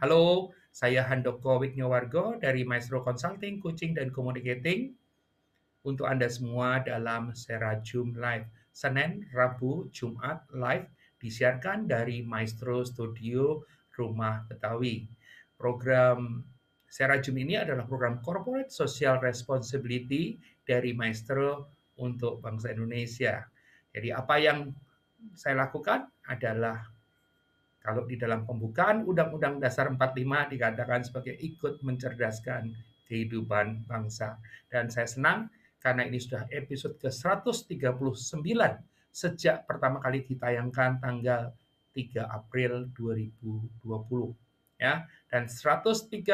Halo, saya Handoko Wignowargo dari Maestro Consulting, Coaching, dan Communicating untuk Anda semua dalam Serajum Live. Senin, Rabu, Jumat live disiarkan dari Maestro Studio Rumah Betawi. Program Serajum ini adalah program Corporate Social Responsibility dari Maestro untuk bangsa Indonesia. Jadi apa yang saya lakukan adalah kalau di dalam pembukaan Undang-Undang Dasar 45 dikatakan sebagai ikut mencerdaskan kehidupan bangsa. Dan saya senang karena ini sudah episode ke-139 sejak pertama kali ditayangkan tanggal 3 April 2020. Ya, dan 139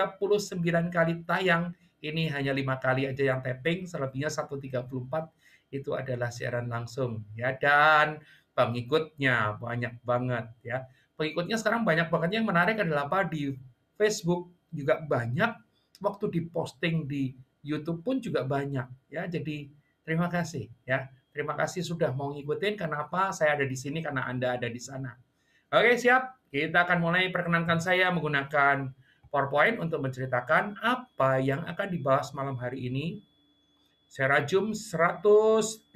kali tayang ini hanya lima kali aja yang tapping, selebihnya 134 itu adalah siaran langsung ya dan pengikutnya banyak banget ya pengikutnya sekarang banyak banget yang menarik adalah apa di Facebook juga banyak waktu diposting di YouTube pun juga banyak ya jadi terima kasih ya terima kasih sudah mau ngikutin kenapa saya ada di sini karena Anda ada di sana oke siap kita akan mulai perkenankan saya menggunakan PowerPoint untuk menceritakan apa yang akan dibahas malam hari ini saya rajum 139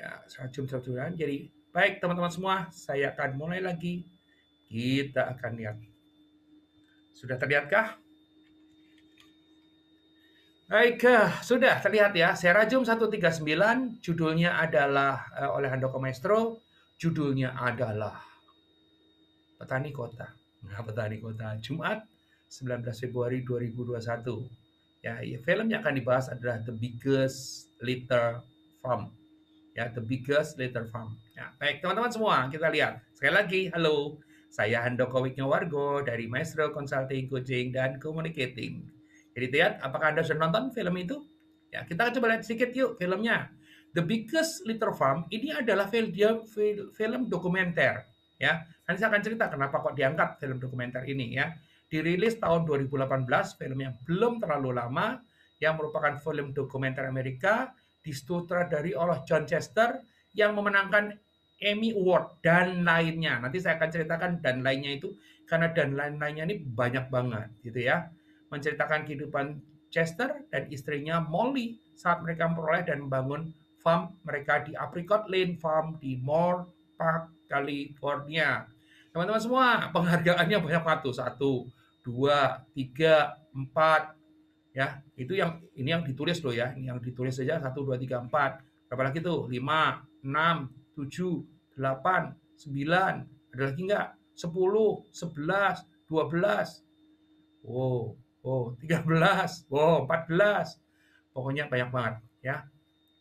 Ya, curcum-curcuman. Jadi, baik teman-teman semua, saya akan mulai lagi. Kita akan lihat. Sudah terlihatkah? Baik, sudah terlihat ya. saya Serajum 139, judulnya adalah eh, oleh Handoko Maestro, judulnya adalah Petani Kota. Nah, Petani Kota Jumat 19 Februari 2021. Ya, ya film yang akan dibahas adalah The Biggest Litter Farm ya the biggest Litter farm. Ya, baik teman-teman semua kita lihat sekali lagi halo saya Handoko Wiknya Wargo dari Maestro Consulting Coaching dan Communicating. Jadi lihat apakah Anda sudah nonton film itu? Ya, kita coba lihat sedikit yuk filmnya. The Biggest Litter Farm ini adalah film, film dokumenter ya. Nanti saya akan cerita kenapa kok diangkat film dokumenter ini ya. Dirilis tahun 2018, film yang belum terlalu lama yang merupakan film dokumenter Amerika dari oleh John Chester yang memenangkan Emmy Award dan lainnya. Nanti saya akan ceritakan dan lainnya itu karena dan lain-lainnya ini banyak banget gitu ya. Menceritakan kehidupan Chester dan istrinya Molly saat mereka memperoleh dan membangun farm mereka di Apricot Lane Farm di Moore Park, California. Teman-teman semua, penghargaannya banyak satu, Satu, dua, tiga, empat, ya itu yang ini yang ditulis loh ya ini yang ditulis saja satu dua tiga empat berapa lagi tuh lima enam tujuh delapan sembilan ada lagi nggak sepuluh sebelas dua belas oh oh tiga belas oh empat belas pokoknya banyak banget ya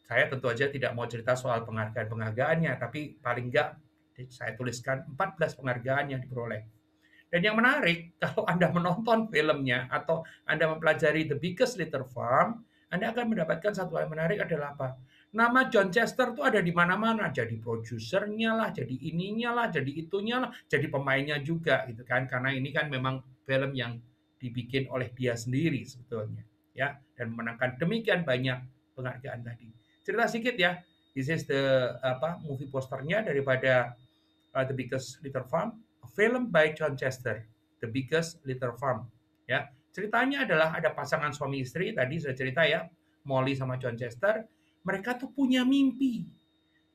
saya tentu aja tidak mau cerita soal penghargaan penghargaannya tapi paling nggak saya tuliskan 14 penghargaan yang diperoleh dan yang menarik, kalau Anda menonton filmnya atau Anda mempelajari The Biggest Little Farm, Anda akan mendapatkan satu hal yang menarik adalah apa? Nama John Chester tuh ada di mana-mana, jadi produsernya lah, jadi ininya lah, jadi itunya lah, jadi pemainnya juga gitu kan. Karena ini kan memang film yang dibikin oleh dia sendiri sebetulnya, ya, dan menangkan demikian banyak penghargaan tadi. Cerita sedikit ya, this is the apa movie posternya daripada uh, The Biggest Little Farm film by John Chester, The Biggest Little Farm. Ya, ceritanya adalah ada pasangan suami istri tadi sudah cerita ya, Molly sama John Chester. Mereka tuh punya mimpi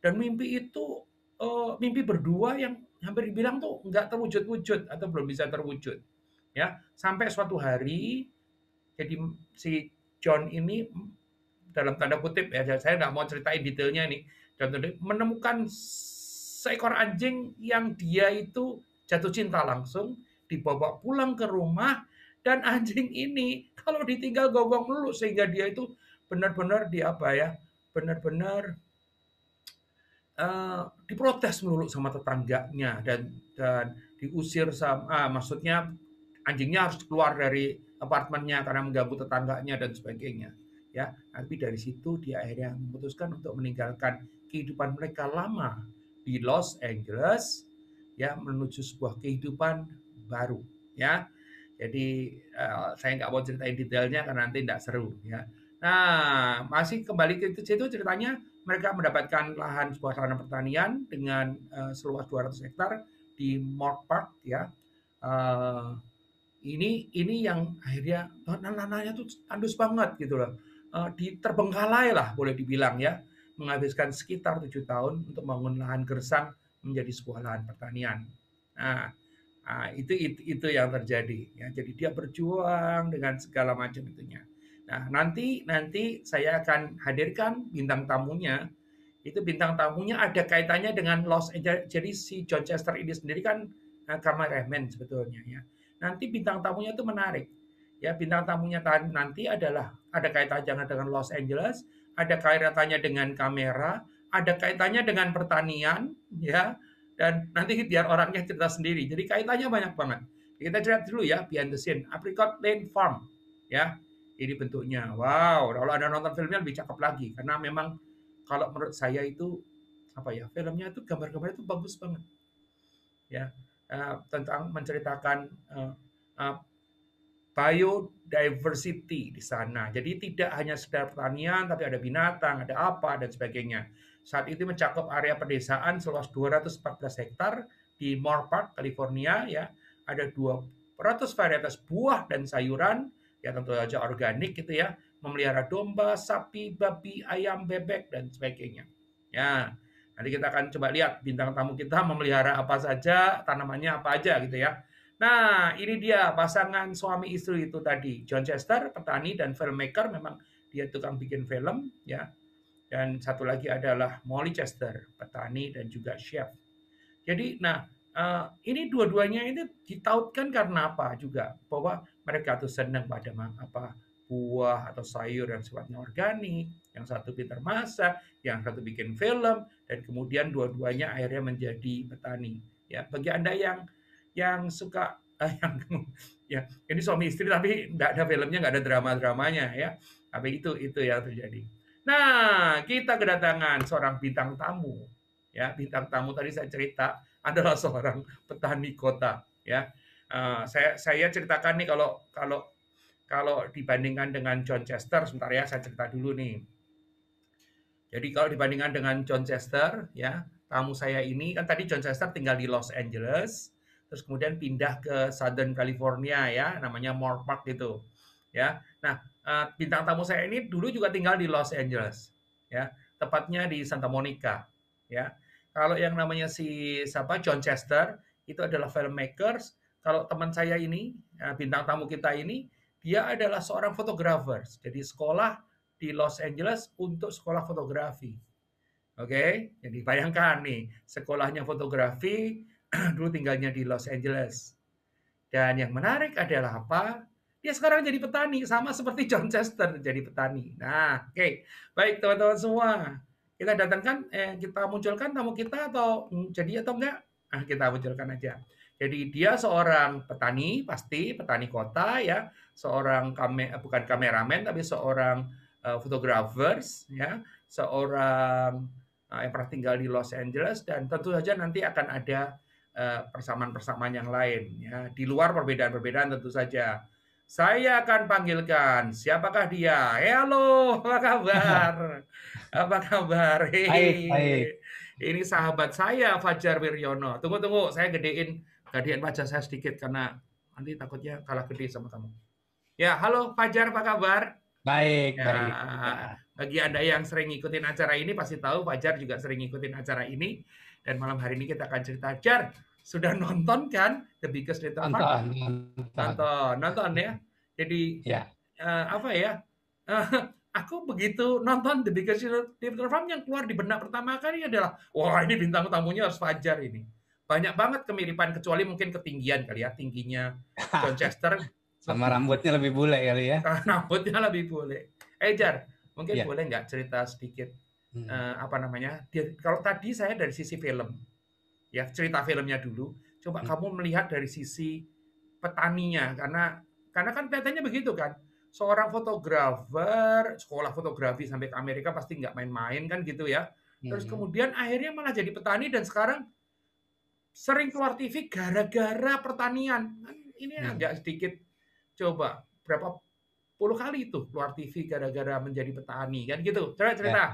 dan mimpi itu uh, mimpi berdua yang hampir dibilang tuh nggak terwujud-wujud atau belum bisa terwujud. Ya, sampai suatu hari jadi si John ini dalam tanda kutip ya saya nggak mau ceritain detailnya nih contohnya menemukan seekor anjing yang dia itu jatuh cinta langsung, dibawa pulang ke rumah, dan anjing ini kalau ditinggal gonggong melulu sehingga dia itu benar-benar di apa ya, benar-benar uh, diprotes melulu sama tetangganya dan dan diusir sama, ah, maksudnya anjingnya harus keluar dari apartemennya karena mengganggu tetangganya dan sebagainya ya tapi dari situ dia akhirnya memutuskan untuk meninggalkan kehidupan mereka lama di Los Angeles ya menuju sebuah kehidupan baru ya. Jadi uh, saya nggak mau ceritain detailnya karena nanti tidak seru ya. Nah masih kembali ke situ ceritanya mereka mendapatkan lahan sebuah lahan pertanian dengan uh, seluas 200 hektar di Mark Park ya. Uh, ini ini yang akhirnya oh, nananya tuh tandus banget gitu loh. di terbengkalai lah boleh dibilang ya menghabiskan sekitar tujuh tahun untuk membangun lahan gersang menjadi sebuah lahan pertanian. Nah, nah itu, itu itu yang terjadi. Ya. Jadi dia berjuang dengan segala macam itunya. Nah nanti nanti saya akan hadirkan bintang tamunya. Itu bintang tamunya ada kaitannya dengan Los Angeles. Jadi si John Chester ini sendiri kan nah, Kamal sebetulnya ya. Nanti bintang tamunya itu menarik. Ya bintang tamunya nanti adalah ada kaitannya dengan Los Angeles, ada kaitannya dengan kamera, ada kaitannya dengan pertanian ya dan nanti biar orangnya cerita sendiri. Jadi kaitannya banyak banget. Kita cerita dulu ya behind the scene. Apricot Lane Farm ya. Ini bentuknya. Wow, kalau Anda nonton filmnya lebih cakep lagi karena memang kalau menurut saya itu apa ya? Filmnya itu gambar-gambar itu bagus banget. Ya. Eh, tentang menceritakan uh, uh, biodiversity di sana. Jadi tidak hanya sekedar pertanian tapi ada binatang, ada apa dan sebagainya. Saat itu mencakup area pedesaan seluas 214 hektar di Moore Park, California ya. Ada 200 varietas buah dan sayuran ya tentu saja organik gitu ya, memelihara domba, sapi, babi, ayam, bebek dan sebagainya. Ya. Nanti kita akan coba lihat bintang tamu kita memelihara apa saja, tanamannya apa aja gitu ya. Nah, ini dia pasangan suami istri itu tadi, John Chester, petani dan filmmaker, memang dia tukang bikin film, ya dan satu lagi adalah Molly Chester, petani dan juga chef. Jadi, nah eh, ini dua-duanya ini ditautkan karena apa juga bahwa mereka tuh senang pada apa buah atau sayur yang sifatnya organik, yang satu pintar masak, yang satu bikin film, dan kemudian dua-duanya akhirnya menjadi petani. Ya, bagi anda yang yang suka eh, yang ya ini suami istri tapi nggak ada filmnya, nggak ada drama-dramanya ya, tapi itu itu yang terjadi. Nah, kita kedatangan seorang bintang tamu. Ya, bintang tamu tadi saya cerita adalah seorang petani kota. Ya, uh, saya saya ceritakan nih kalau kalau kalau dibandingkan dengan John Chester, sebentar ya saya cerita dulu nih. Jadi kalau dibandingkan dengan John Chester, ya tamu saya ini kan tadi John Chester tinggal di Los Angeles, terus kemudian pindah ke Southern California ya, namanya Moore Park gitu. Ya, nah Eh, bintang tamu saya ini dulu juga tinggal di Los Angeles, ya, tepatnya di Santa Monica, ya. Kalau yang namanya si siapa John Chester itu adalah filmmakers. Kalau teman saya ini eh, bintang tamu kita ini dia adalah seorang fotografer, jadi sekolah di Los Angeles untuk sekolah fotografi. Oke, okay? jadi bayangkan nih sekolahnya fotografi dulu tinggalnya di Los Angeles. Dan yang menarik adalah apa? dia sekarang jadi petani sama seperti John Chester jadi petani. Nah, oke. Okay. Baik teman-teman semua. Kita datangkan eh kita munculkan tamu kita atau jadi atau enggak? Ah, kita munculkan aja. Jadi dia seorang petani pasti petani kota ya, seorang kame, eh, bukan kameramen tapi seorang uh, ya, seorang uh, yang pernah tinggal di Los Angeles dan tentu saja nanti akan ada persamaan-persamaan yang lain ya di luar perbedaan-perbedaan tentu saja saya akan panggilkan siapakah dia? Halo, apa kabar? apa kabar? Hei, ini sahabat saya Fajar Wiryono. Tunggu tunggu, saya gedein gedein wajah saya sedikit karena nanti takutnya kalah gede sama kamu. Ya, halo Fajar, apa kabar? Baik, ya, baik. Bagi Anda yang sering ngikutin acara ini pasti tahu Fajar juga sering ngikutin acara ini dan malam hari ini kita akan cerita Jar sudah nonton kan The Biggest Little Nonton, nonton. nonton, nonton ya. Jadi ya. Uh, apa ya? Uh, aku begitu nonton The Biggest Little Farm yang keluar di benak pertama kali adalah wah ini bintang tamunya harus Fajar ini. Banyak banget kemiripan kecuali mungkin ketinggian kali ya, tingginya John Chester sama rambutnya lebih bule kali ya. rambutnya lebih bule. Ejar, eh, mungkin ya. boleh nggak cerita sedikit hmm. uh, apa namanya? Dia, kalau tadi saya dari sisi film ya cerita filmnya dulu. Coba hmm. kamu melihat dari sisi petaninya karena karena kan petanya begitu kan. Seorang fotografer, sekolah fotografi sampai ke Amerika pasti nggak main-main kan gitu ya. Terus hmm. kemudian akhirnya malah jadi petani dan sekarang sering keluar TV gara-gara pertanian. Kan ini hmm. agak sedikit coba berapa puluh kali itu keluar TV gara-gara menjadi petani kan gitu. cerita cerita.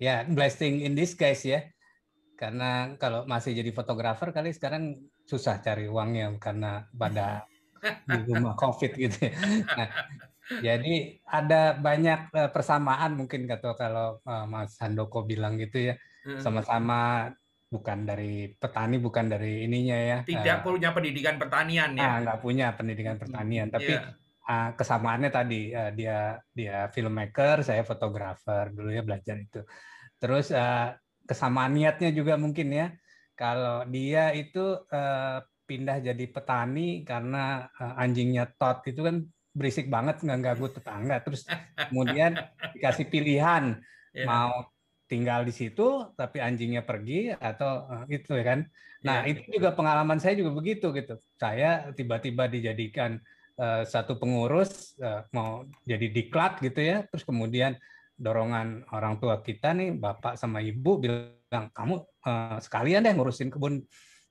Ya, yeah. yeah, blessing in disguise ya karena kalau masih jadi fotografer kali sekarang susah cari uangnya karena pada di rumah covid gitu ya. Nah, jadi ada banyak eh, persamaan mungkin kata kalau eh, Mas Handoko bilang gitu ya hmm. sama-sama bukan dari petani bukan dari ininya ya tidak uh, punya pendidikan pertanian ya ah, punya pendidikan hmm, pertanian hmm, tapi yeah. Iya. uh, kesamaannya tadi uh, dia dia filmmaker saya fotografer dulu ya belajar itu terus uh, kesamaan niatnya juga mungkin ya. Kalau dia itu uh, pindah jadi petani karena uh, anjingnya tot itu kan berisik banget nggak ganggu tetangga. Terus kemudian dikasih pilihan yeah. mau tinggal di situ tapi anjingnya pergi atau uh, itu ya kan. Nah, yeah. itu juga pengalaman saya juga begitu gitu. Saya tiba-tiba dijadikan satu pengurus mau jadi diklat gitu ya. Terus kemudian dorongan orang tua kita nih bapak sama ibu bilang kamu eh, sekalian deh ngurusin kebun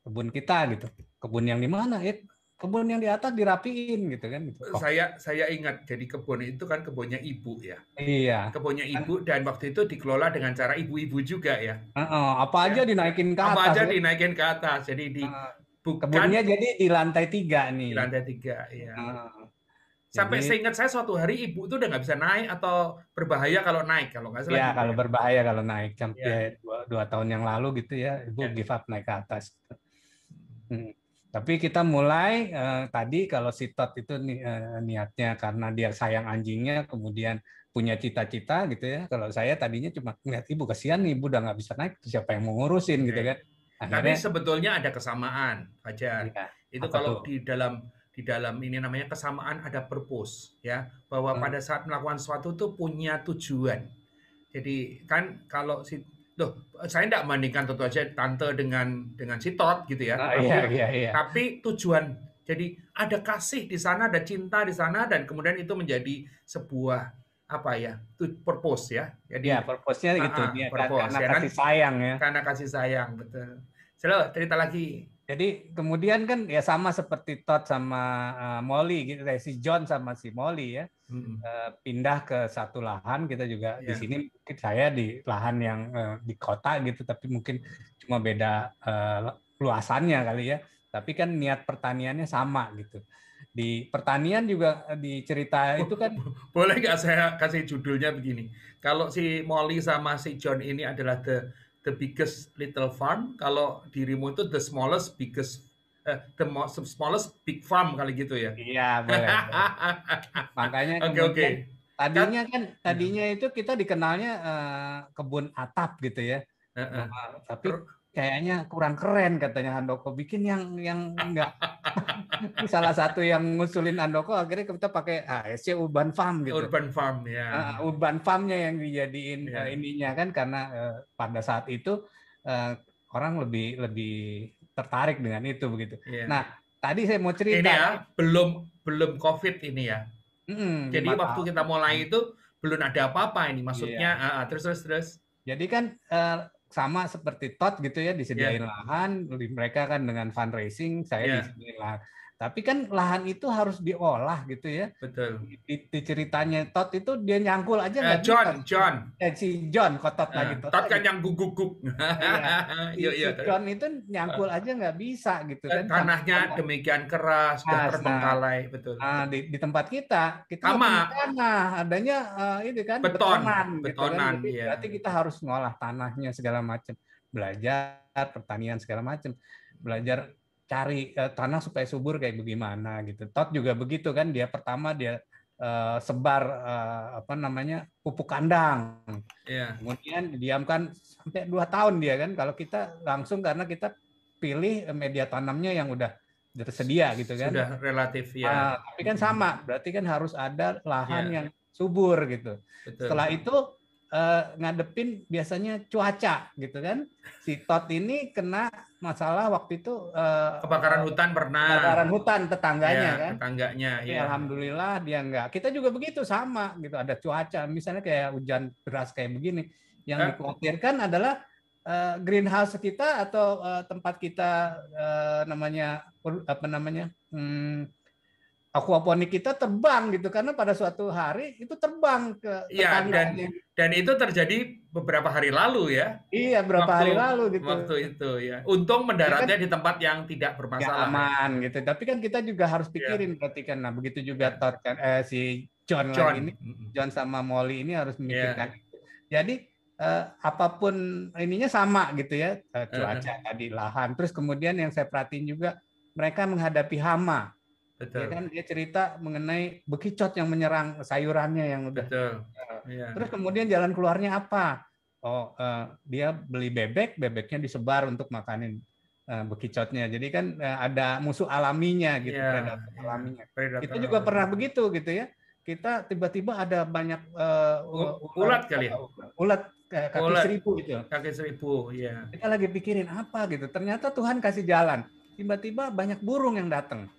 kebun kita gitu kebun yang di mana ya kebun yang di atas dirapiin gitu kan gitu. Oh. saya saya ingat jadi kebun itu kan kebunnya ibu ya iya kebunnya kan ibu dan waktu itu dikelola dengan cara ibu-ibu juga ya uh, uh, apa ya. aja dinaikin ke atas apa aja ya. dinaikin ke atas jadi di uh, bukan, kebunnya jadi di lantai tiga nih di lantai tiga ya uh, Sampai Jadi, seingat saya suatu hari ibu itu udah nggak bisa naik atau berbahaya kalau naik kalau nggak salah. Iya, gitu ya kalau berbahaya kalau naik sampai iya. ya. dua, dua tahun yang lalu gitu ya, iya, ibu ya. give up naik ke atas. Gitu. Hmm. hmm. Tapi kita mulai eh, tadi kalau si Tot itu ni, eh, niatnya karena dia sayang anjingnya, kemudian punya cita-cita gitu ya. Kalau saya tadinya cuma ngeliat ibu kasihan ibu udah nggak bisa naik, siapa yang mau ngurusin okay. gitu kan. Akhirnya, Tapi sebetulnya ada kesamaan, Fajar. Ya, itu kalau tuh? di dalam di dalam ini namanya kesamaan ada purpose ya bahwa hmm. pada saat melakukan sesuatu itu punya tujuan jadi kan kalau si loh saya tidak bandingkan tentu aja tante dengan dengan si Todd gitu ya ah, iya, tapi, iya, iya, iya. tapi tujuan jadi ada kasih di sana ada cinta di sana dan kemudian itu menjadi sebuah apa ya itu purpose ya jadi ya, purpose-nya gitu uh, ya, purpose, karena, karena ya, kan? kasih sayang ya karena kasih sayang betul selalu cerita lagi jadi kemudian kan ya sama seperti Todd sama eh, Molly gitu, kayak si John sama si Molly ya hmm pindah ke satu lahan kita juga yeah. di iya. sini mungkin saya di lahan yang eh, di kota gitu tapi mungkin cuma beda uh, luasannya kali ya tapi kan niat pertaniannya sama gitu di pertanian juga di cerita itu kan boleh nggak saya kasih judulnya begini kalau si Molly sama si John ini adalah the the biggest little farm kalau dirimu itu the smallest biggest eh, the smallest big farm kali gitu ya iya boleh makanya oke oke okay. tadinya kan tadinya itu kita dikenalnya uh, kebun atap gitu ya uh -uh. Nah, tapi kayaknya kurang keren katanya Handoko bikin yang yang enggak salah satu yang ngusulin Handoko akhirnya kita pakai ASC ah, Urban Farm gitu Urban Farm ya uh, Urban Farmnya yang dijadiin ya. uh, ininya kan karena uh, pada saat itu uh, orang lebih lebih tertarik dengan itu begitu ya. nah tadi saya mau cerita ini ya, ya. belum belum COVID ini ya mm, jadi waktu kita mulai itu belum ada apa-apa ini maksudnya yeah. Iya. uh, ah, terus terus terus jadi kan uh, sama seperti Tot gitu ya disediain yeah. lahan, mereka kan dengan fundraising, saya yeah. disediain lahan. Tapi kan lahan itu harus diolah gitu ya. Betul. Di, di ceritanya Tot itu dia nyangkul aja eh, John, bisa. John. Eh, si John Tot eh, lagi. Tot, tot kan yang guguk-guguk. Iya. iya. Si, iya. si John itu nyangkul aja nggak bisa gitu eh, kan. Tanahnya demikian keras dan ah, terbengkalai, betul. Nah, di, di tempat kita kita Sama. tanah, adanya uh, ini kan beton, betonan, betonan gitu kan. iya. berarti kita harus ngolah tanahnya segala macam, belajar pertanian segala macam, belajar cari uh, tanah supaya subur kayak bagaimana gitu. tot juga begitu kan dia pertama dia uh, sebar uh, apa namanya pupuk kandang. Yeah. Kemudian diamkan sampai dua tahun dia kan. Kalau kita langsung karena kita pilih media tanamnya yang udah tersedia gitu kan. Sudah relatif ya. Uh, tapi kan sama, berarti kan harus ada lahan yeah. yang subur gitu. Betul. Setelah itu uh, ngadepin biasanya cuaca gitu kan. Si Tot ini kena masalah waktu itu uh, kebakaran hutan pernah. Kebakaran hutan tetangganya ya, kan. Tetangganya. Tapi ya. Alhamdulillah dia enggak. Kita juga begitu sama gitu. Ada cuaca misalnya kayak hujan deras kayak begini. Yang kan. dikhawatirkan adalah uh, greenhouse kita atau uh, tempat kita uh, namanya apa namanya hmm, akuaponik kita terbang gitu karena pada suatu hari itu terbang ke ya, dan dan itu terjadi beberapa hari lalu ya iya beberapa waktu, hari lalu gitu waktu itu ya untung mendaratnya kan, di tempat yang tidak bermasalah ya aman gitu tapi kan kita juga harus pikirin ya. berarti kan nah begitu juga Thor kan eh, si John, John. ini John sama Molly ini harus iya. memikirkan ya. jadi eh, apapun ininya sama gitu ya eh, cuaca uh -huh. tadi lahan terus kemudian yang saya perhatiin juga mereka menghadapi hama Betul. Ya kan dia cerita mengenai bekicot yang menyerang sayurannya yang udah. Betul. Ya. Terus kemudian jalan keluarnya apa? Oh, uh, dia beli bebek, bebeknya disebar untuk makanin uh, bekicotnya. Jadi kan uh, ada musuh alaminya gitu, ya, predator ya. alaminya. Predator Itu juga alami. pernah begitu gitu ya. Kita tiba-tiba ada banyak uh, ulat kali ya. Ulat kaki ulat, seribu gitu. Kaki seribu, ya. Kita lagi pikirin apa gitu. Ternyata Tuhan kasih jalan. Tiba-tiba banyak burung yang datang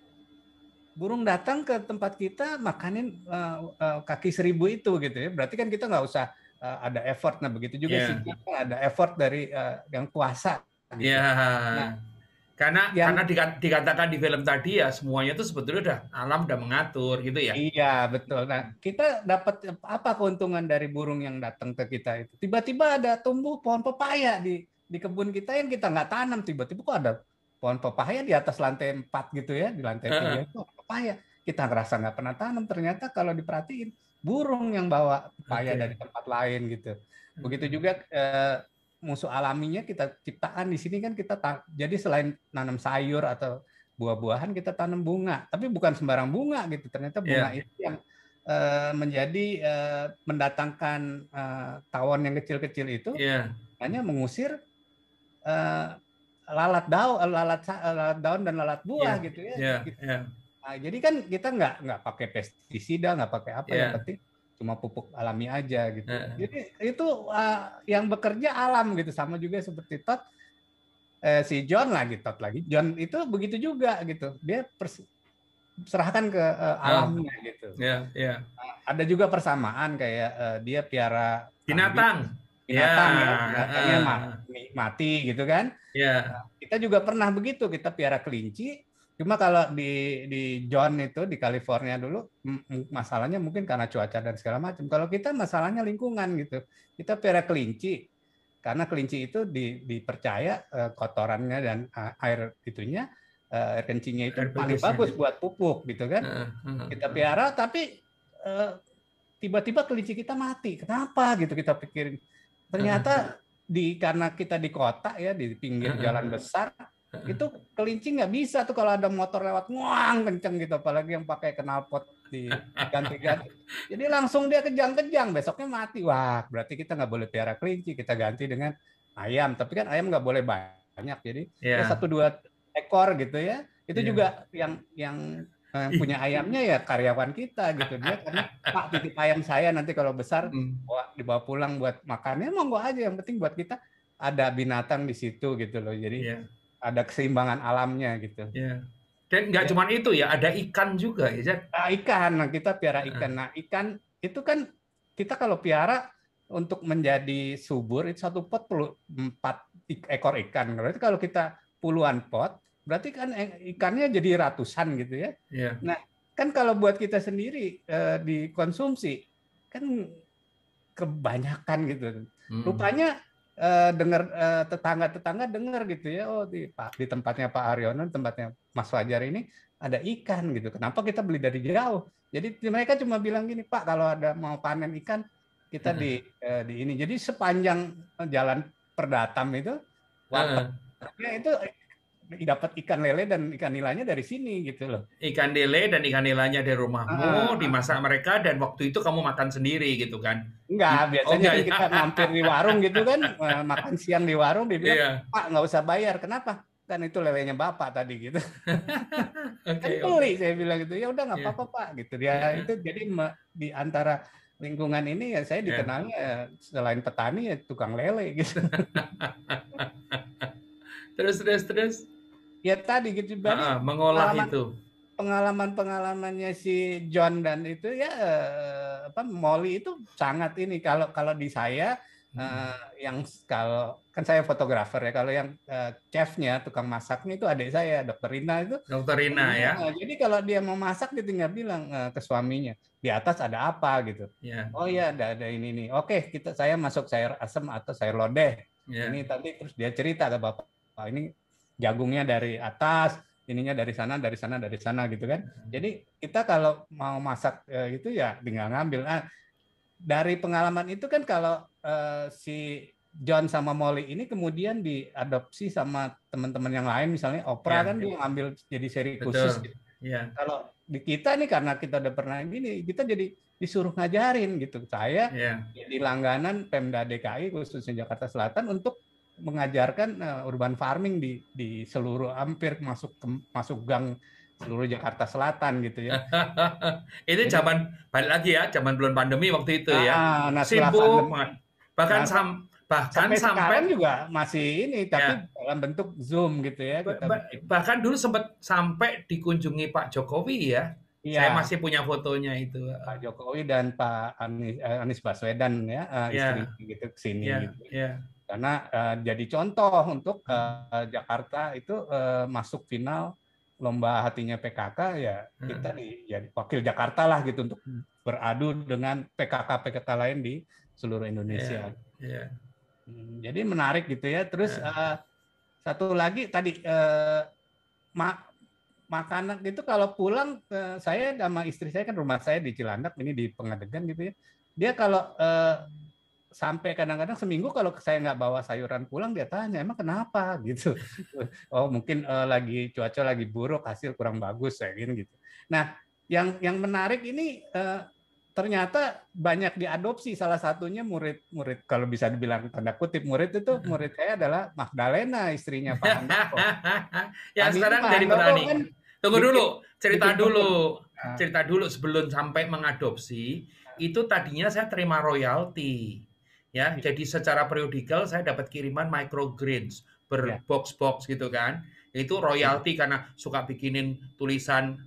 burung datang ke tempat kita makanin uh, uh, kaki seribu itu gitu ya. Berarti kan kita nggak usah uh, ada effort. Nah begitu juga yeah. sih ada effort dari uh, yang kuasa. Gitu. Yeah. Nah, karena yang, karena dikatakan di film tadi ya semuanya itu sebetulnya udah alam udah mengatur gitu ya. Iya betul. Nah kita dapat apa keuntungan dari burung yang datang ke kita itu? Tiba-tiba ada tumbuh pohon pepaya di di kebun kita yang kita nggak tanam tiba-tiba kok ada pohon pepaya di atas lantai empat gitu ya di lantai tiga itu pepaya. Kita ngerasa nggak pernah tanam, ternyata kalau diperhatiin burung yang bawa pepaya dari tempat lain gitu. Hmm. Begitu juga eh, musuh alaminya kita ciptaan di sini kan kita jadi selain nanam sayur atau buah-buahan kita tanam bunga, tapi bukan sembarang bunga gitu. Ternyata iya. bunga yeah. itu yang eh, menjadi eh, mendatangkan eh, tawon yang kecil-kecil itu yeah. hanya mengusir eh, lalat daun, eh, lalat eh, lalat daun dan lalat buah yeah. gitu ya. Yeah. Gitu. Yeah Nah, jadi kan kita nggak nggak pakai pestisida, nggak pakai apa yeah. yang iya. penting cuma pupuk alami aja gitu. Uh. Jadi itu uh, yang bekerja alam gitu sama juga seperti Tot eh, si John lagi Tot lagi. John itu begitu juga gitu. Dia pers serahkan ke uh, alamnya gitu. Yeah, yeah. Uh, ada juga persamaan kayak uh, dia piara binatang. Binatang yeah. ya, uh. mati, gitu kan. Yeah. Nah, kita juga pernah begitu, kita piara kelinci Cuma kalau di di John itu di California dulu masalahnya mungkin karena cuaca dan segala macam. Kalau kita masalahnya lingkungan gitu. Kita pera kelinci karena kelinci itu di, dipercaya uh, kotorannya dan eh, air itunya uh, eh, kencingnya itu air paling bagus gitu. buat pupuk gitu kan. Uh, uh, kita piara tapi tiba-tiba kelinci kita mati. Kenapa gitu kita pikirin. Ternyata di karena kita di kota ya di pinggir jalan besar itu kelinci nggak bisa tuh kalau ada motor lewat nguang kenceng gitu apalagi yang pakai knalpot diganti-ganti jadi langsung dia kejang-kejang besoknya mati wah berarti kita nggak boleh piara kelinci kita ganti dengan ayam tapi kan ayam nggak boleh banyak jadi yeah. ya satu dua ekor gitu ya itu yeah. juga yang yang yang punya ayamnya ya karyawan kita gitu dia karena pak titip ayam saya nanti kalau besar hmm. bawa dibawa pulang buat makannya monggo aja yang penting buat kita ada binatang di situ gitu loh jadi yeah ada keseimbangan alamnya gitu. Ya. Dan nggak ya. cuma itu ya, ada ikan juga ya. Jack? Nah, ikan, nah, kita piara ah. ikan. Nah ikan itu kan kita kalau piara untuk menjadi subur itu satu pot perlu empat ekor ikan. Berarti kalau kita puluhan pot, berarti kan eh, ikannya jadi ratusan gitu ya. ya. Nah kan kalau buat kita sendiri eh, dikonsumsi kan kebanyakan gitu. Hmm. Rupanya uh, eh, dengar uh, eh, tetangga-tetangga dengar gitu ya oh di Pak di tempatnya Pak Aryono tempatnya Mas Fajar ini ada ikan gitu kenapa kita beli dari jauh jadi mereka cuma bilang gini Pak kalau ada mau panen ikan kita di uh, di ini jadi sepanjang jalan perdatam itu uh-huh. itu dapat ikan lele dan ikan nilainya dari sini gitu loh. Ikan lele dan ikan nilainya dari rumahmu, uh, dimasak ah. mereka dan waktu itu kamu makan sendiri gitu kan? Enggak, oh, biasanya oh, enggak. Ya? kita mampir di warung gitu kan, eh, makan siang di warung dibilang, yeah. "Pak, nggak usah bayar." Kenapa? kan itu lelenya bapak tadi gitu okay, kan okay. saya bilang gitu ya udah nggak yeah. apa-apa pak gitu dia yeah. itu jadi di antara lingkungan ini ya saya iya. dikenalnya yeah. selain petani ya tukang lele gitu terus terus terus ya tadi gitu berarti ah, mengolah pengalaman, itu pengalaman pengalamannya si John dan itu ya eh, apa Molly itu sangat ini kalau kalau di saya hmm. uh, yang kalau kan saya fotografer ya kalau yang uh, chefnya tukang masaknya itu adik saya dokter Rina itu dokter Rina ya uh, jadi kalau dia mau masak dia tinggal bilang uh, ke suaminya di atas ada apa gitu yeah. oh ya ada ada ini nih oke kita saya masuk sayur asam atau sayur lodeh yeah. ini tadi terus dia cerita ke bapak oh, ini jagungnya dari atas, ininya dari sana, dari sana, dari sana gitu kan. Hmm. Jadi kita kalau mau masak e, itu ya tinggal ngambil. Nah, dari pengalaman itu kan kalau uh, si John sama Molly ini kemudian diadopsi sama teman-teman yang lain misalnya Oprah ya, kan ya. dia ngambil jadi seri Betul. khusus. Gitu. Ya. Kalau di kita nih karena kita udah pernah gini kita jadi disuruh ngajarin gitu. Saya ya. di langganan Pemda DKI khususnya Jakarta Selatan untuk mengajarkan uh, urban farming di di seluruh hampir masuk ke, masuk gang seluruh Jakarta Selatan gitu ya. Ini zaman balik lagi ya, zaman belum pandemi waktu itu ya. Ah, ah, nah, Sibuk bahkan nah, sam bahkan sampai, sampai juga masih ini tapi ya. dalam bentuk Zoom gitu ya. Kita bah, bahkan dulu sempat sampai dikunjungi Pak Jokowi ya. Ya. Saya masih punya fotonya itu. Eh. Pak Jokowi dan Pak Anies, eh, Anies Baswedan ya, ya. istri gitu kesini. Ya. Gitu. Ya karena uh, jadi contoh untuk uh, Jakarta itu uh, masuk final lomba hatinya PKK ya kita hmm. di ya, wakil Jakarta lah gitu untuk beradu dengan PKK PKK lain di seluruh Indonesia. Yeah, iya. hmm, yeah. Jadi menarik gitu ya. Terus yeah. Iya. uh, satu lagi tadi uh, ma makanan itu kalau pulang uh, saya sama istri saya kan rumah saya di Cilandak ini di Pengadegan gitu ya. Dia kalau uh, sampai kadang-kadang seminggu kalau saya nggak bawa sayuran pulang dia tanya emang kenapa gitu oh mungkin uh, lagi cuaca lagi buruk hasil kurang bagus kayak gini gitu nah yang yang menarik ini uh, ternyata banyak diadopsi salah satunya murid-murid kalau bisa dibilang tanda kutip murid itu murid saya adalah Magdalena istrinya Pak Handoko yang Tadi sekarang jadi petani kan tunggu dulu cerita dulu ah. cerita dulu sebelum sampai mengadopsi itu tadinya saya terima royalti ya. Jadi secara periodikal saya dapat kiriman microgreens berbox-box ya. gitu kan. Itu iya. royalti karena suka bikinin tulisan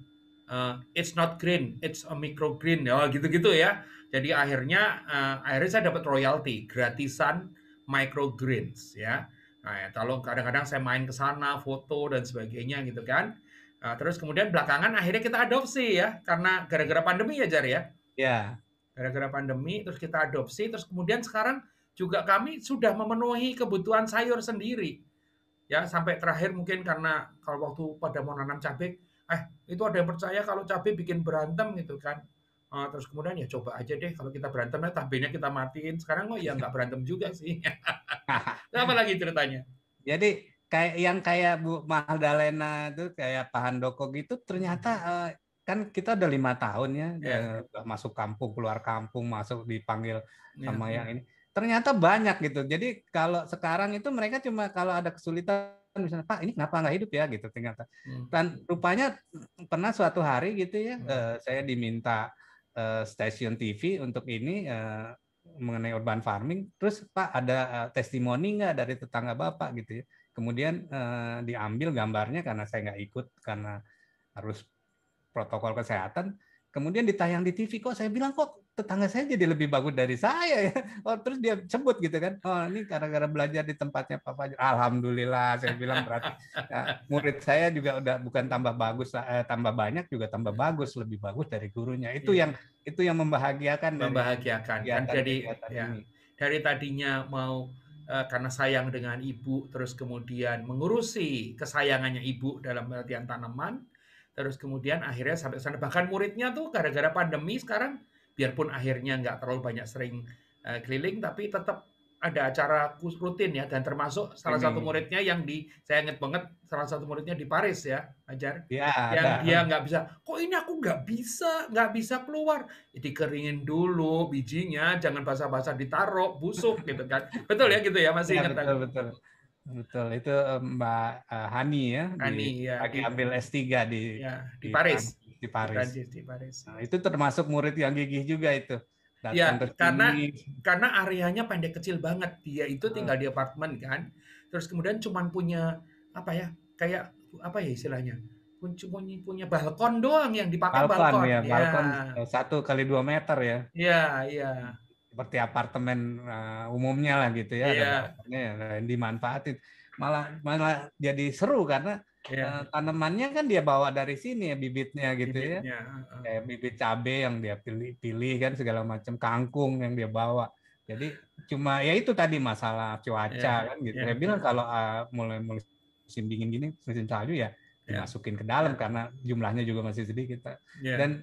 uh, it's not green, it's a microgreen ya oh, gitu-gitu ya. Jadi akhirnya uh, akhirnya saya dapat royalti gratisan microgreens ya. Nah, ya, kalau kadang-kadang saya main ke sana, foto dan sebagainya gitu kan. Nah, terus kemudian belakangan akhirnya kita adopsi ya karena gara-gara pandemi ya Jar ya. Ya gara-gara pandemi terus kita adopsi terus kemudian sekarang juga kami sudah memenuhi kebutuhan sayur sendiri ya sampai terakhir mungkin karena kalau waktu pada mau nanam cabai eh itu ada yang percaya kalau cabai bikin berantem gitu kan uh, terus kemudian ya coba aja deh kalau kita berantem ya tabenya kita matiin sekarang kok oh, ya nggak berantem juga sih apa lagi ceritanya jadi kayak yang kayak Bu Mahdalena tuh kayak Pak Handoko gitu ternyata uh, kan kita udah lima tahun ya, ya. udah masuk kampung keluar kampung masuk dipanggil yeah. sama yang ini ternyata banyak gitu jadi kalau sekarang itu mereka cuma kalau ada kesulitan misalnya Pak ini kenapa nggak hidup ya gitu ternyata hmm. dan rupanya pernah suatu hari gitu ya hmm. eh, saya diminta eh, stasiun TV untuk ini mengenai urban farming terus Pak ada testimoni nggak dari tetangga Bapak gitu ya kemudian diambil gambarnya karena saya nggak ikut karena harus protokol kesehatan, kemudian ditayang di TV kok saya bilang kok tetangga saya jadi lebih bagus dari saya ya. Oh, terus dia sebut gitu kan. Oh, ini gara-gara belajar di tempatnya papa. Alhamdulillah saya bilang berarti ya, murid saya juga udah bukan tambah bagus eh, tambah banyak juga tambah bagus, lebih bagus dari gurunya. Itu iya. yang itu yang membahagiakan membahagiakan. Dari kan jadi ya, dari tadinya mau eh, karena sayang dengan ibu terus kemudian mengurusi kesayangannya ibu dalam pengertian tanaman terus kemudian akhirnya sampai sana bahkan muridnya tuh gara-gara pandemi sekarang biarpun akhirnya nggak terlalu banyak sering uh, keliling tapi tetap ada acara rutin ya dan termasuk salah Ini. satu hmm. muridnya yang di saya inget banget salah satu muridnya di Paris ya ajar ya, yang ada. dia nggak bisa kok ini aku nggak bisa nggak bisa keluar dikeringin dulu bijinya jangan basah-basah ditaruh busuk gitu kan betul ya gitu ya masih ya, ingat betul, betul. Betul, itu Mbak Hani ya. Hani iya, di, ya. Lagi ambil S3 di ya, di, di Paris. Di Paris. di Paris. Nah, itu termasuk murid yang gigih juga itu. Iya, datang ya, karena karena areanya pendek kecil banget. Dia itu tinggal di apartemen kan. Terus kemudian cuma punya apa ya? Kayak apa ya istilahnya? cuma punya balkon doang yang dipakai balkon, balkon ya. Iya. balkon eh, satu kali dua meter ya. Iya, iya seperti apartemen uh, umumnya lah gitu ya, yeah. Iya. ya, dimanfaatin. Malah malah jadi seru karena yeah. Iya. uh, tanamannya kan dia bawa dari sini ya bibitnya gitu ya. bibitnya. ya. Uh. Kayak bibit cabe yang dia pilih-pilih kan segala macam kangkung yang dia bawa. Jadi cuma ya itu tadi masalah cuaca yeah. kan gitu. Yeah. Saya bilang kalau uh, mulai musim dingin gini, musim salju ya iya. dimasukin ke dalam karena jumlahnya juga masih sedikit. Yeah. Dan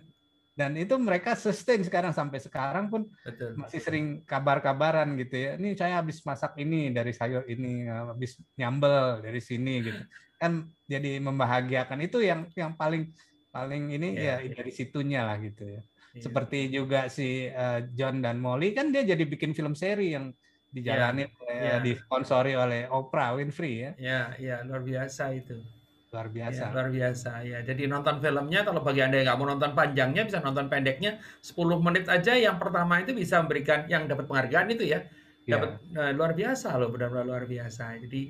dan itu mereka sustain sekarang sampai sekarang pun Betul. masih sering kabar-kabaran gitu ya ini saya habis masak ini dari sayur ini eh, habis nyambel dari sini gitu kan jadi membahagiakan itu yang yang paling paling ini yeah, ya dari situnya lah gitu ya yeah. seperti juga si eh, John dan Molly kan dia jadi bikin film seri yang iya. dijalani yeah. oleh yeah. disponsori oleh Oprah Winfrey ya ya yeah, yeah, luar biasa itu luar biasa. Ya, luar biasa ya. Jadi nonton filmnya kalau bagi Anda yang nggak mau nonton panjangnya bisa nonton pendeknya 10 menit aja yang pertama itu bisa memberikan yang dapat penghargaan itu ya. Iya. Dapat ya. uh, luar biasa loh, benar-benar luar biasa. Jadi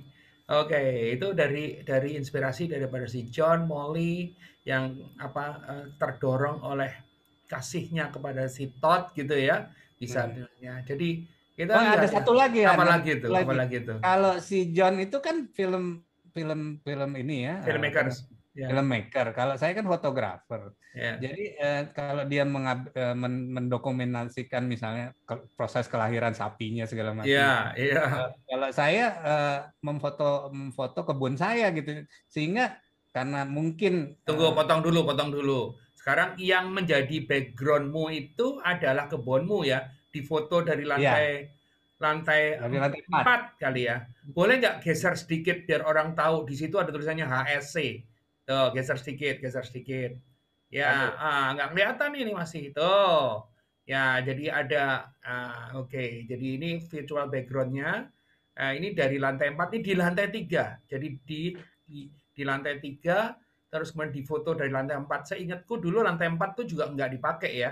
oke, okay, itu dari dari inspirasi daripada si John Molly yang apa eh, terdorong oleh kasihnya kepada si Todd gitu ya. Bisa hmm. ya. Jadi kita oh, iya, ada satu lagi apa lagi itu? Apa lagi itu? Kalau si John itu kan film film-film ini ya. Eh, filmmaker Yeah. maker Kalau saya kan fotografer. Yeah. Jadi uh, kalau dia mengab, eh, mendokumentasikan misalnya ke, proses kelahiran sapinya segala macam. Yeah, ya, ya. yeah. Kalau saya eh, memfoto memfoto kebun saya gitu. Sehingga karena mungkin tunggu eh, potong dulu, potong dulu. Sekarang yang menjadi backgroundmu itu adalah kebunmu ya, difoto dari ya. lantai yeah lantai, empat kali ya. Boleh nggak geser sedikit biar orang tahu di situ ada tulisannya HSC. Tuh, geser sedikit, geser sedikit. Ya, ah, nggak kelihatan ini masih itu, Ya, jadi ada ah, oke. Okay. Jadi ini virtual backgroundnya. Nah, ini dari lantai empat ini di lantai tiga, Jadi di di, di lantai tiga terus kemudian foto dari lantai empat, Saya ingatku dulu lantai empat tuh juga nggak dipakai ya.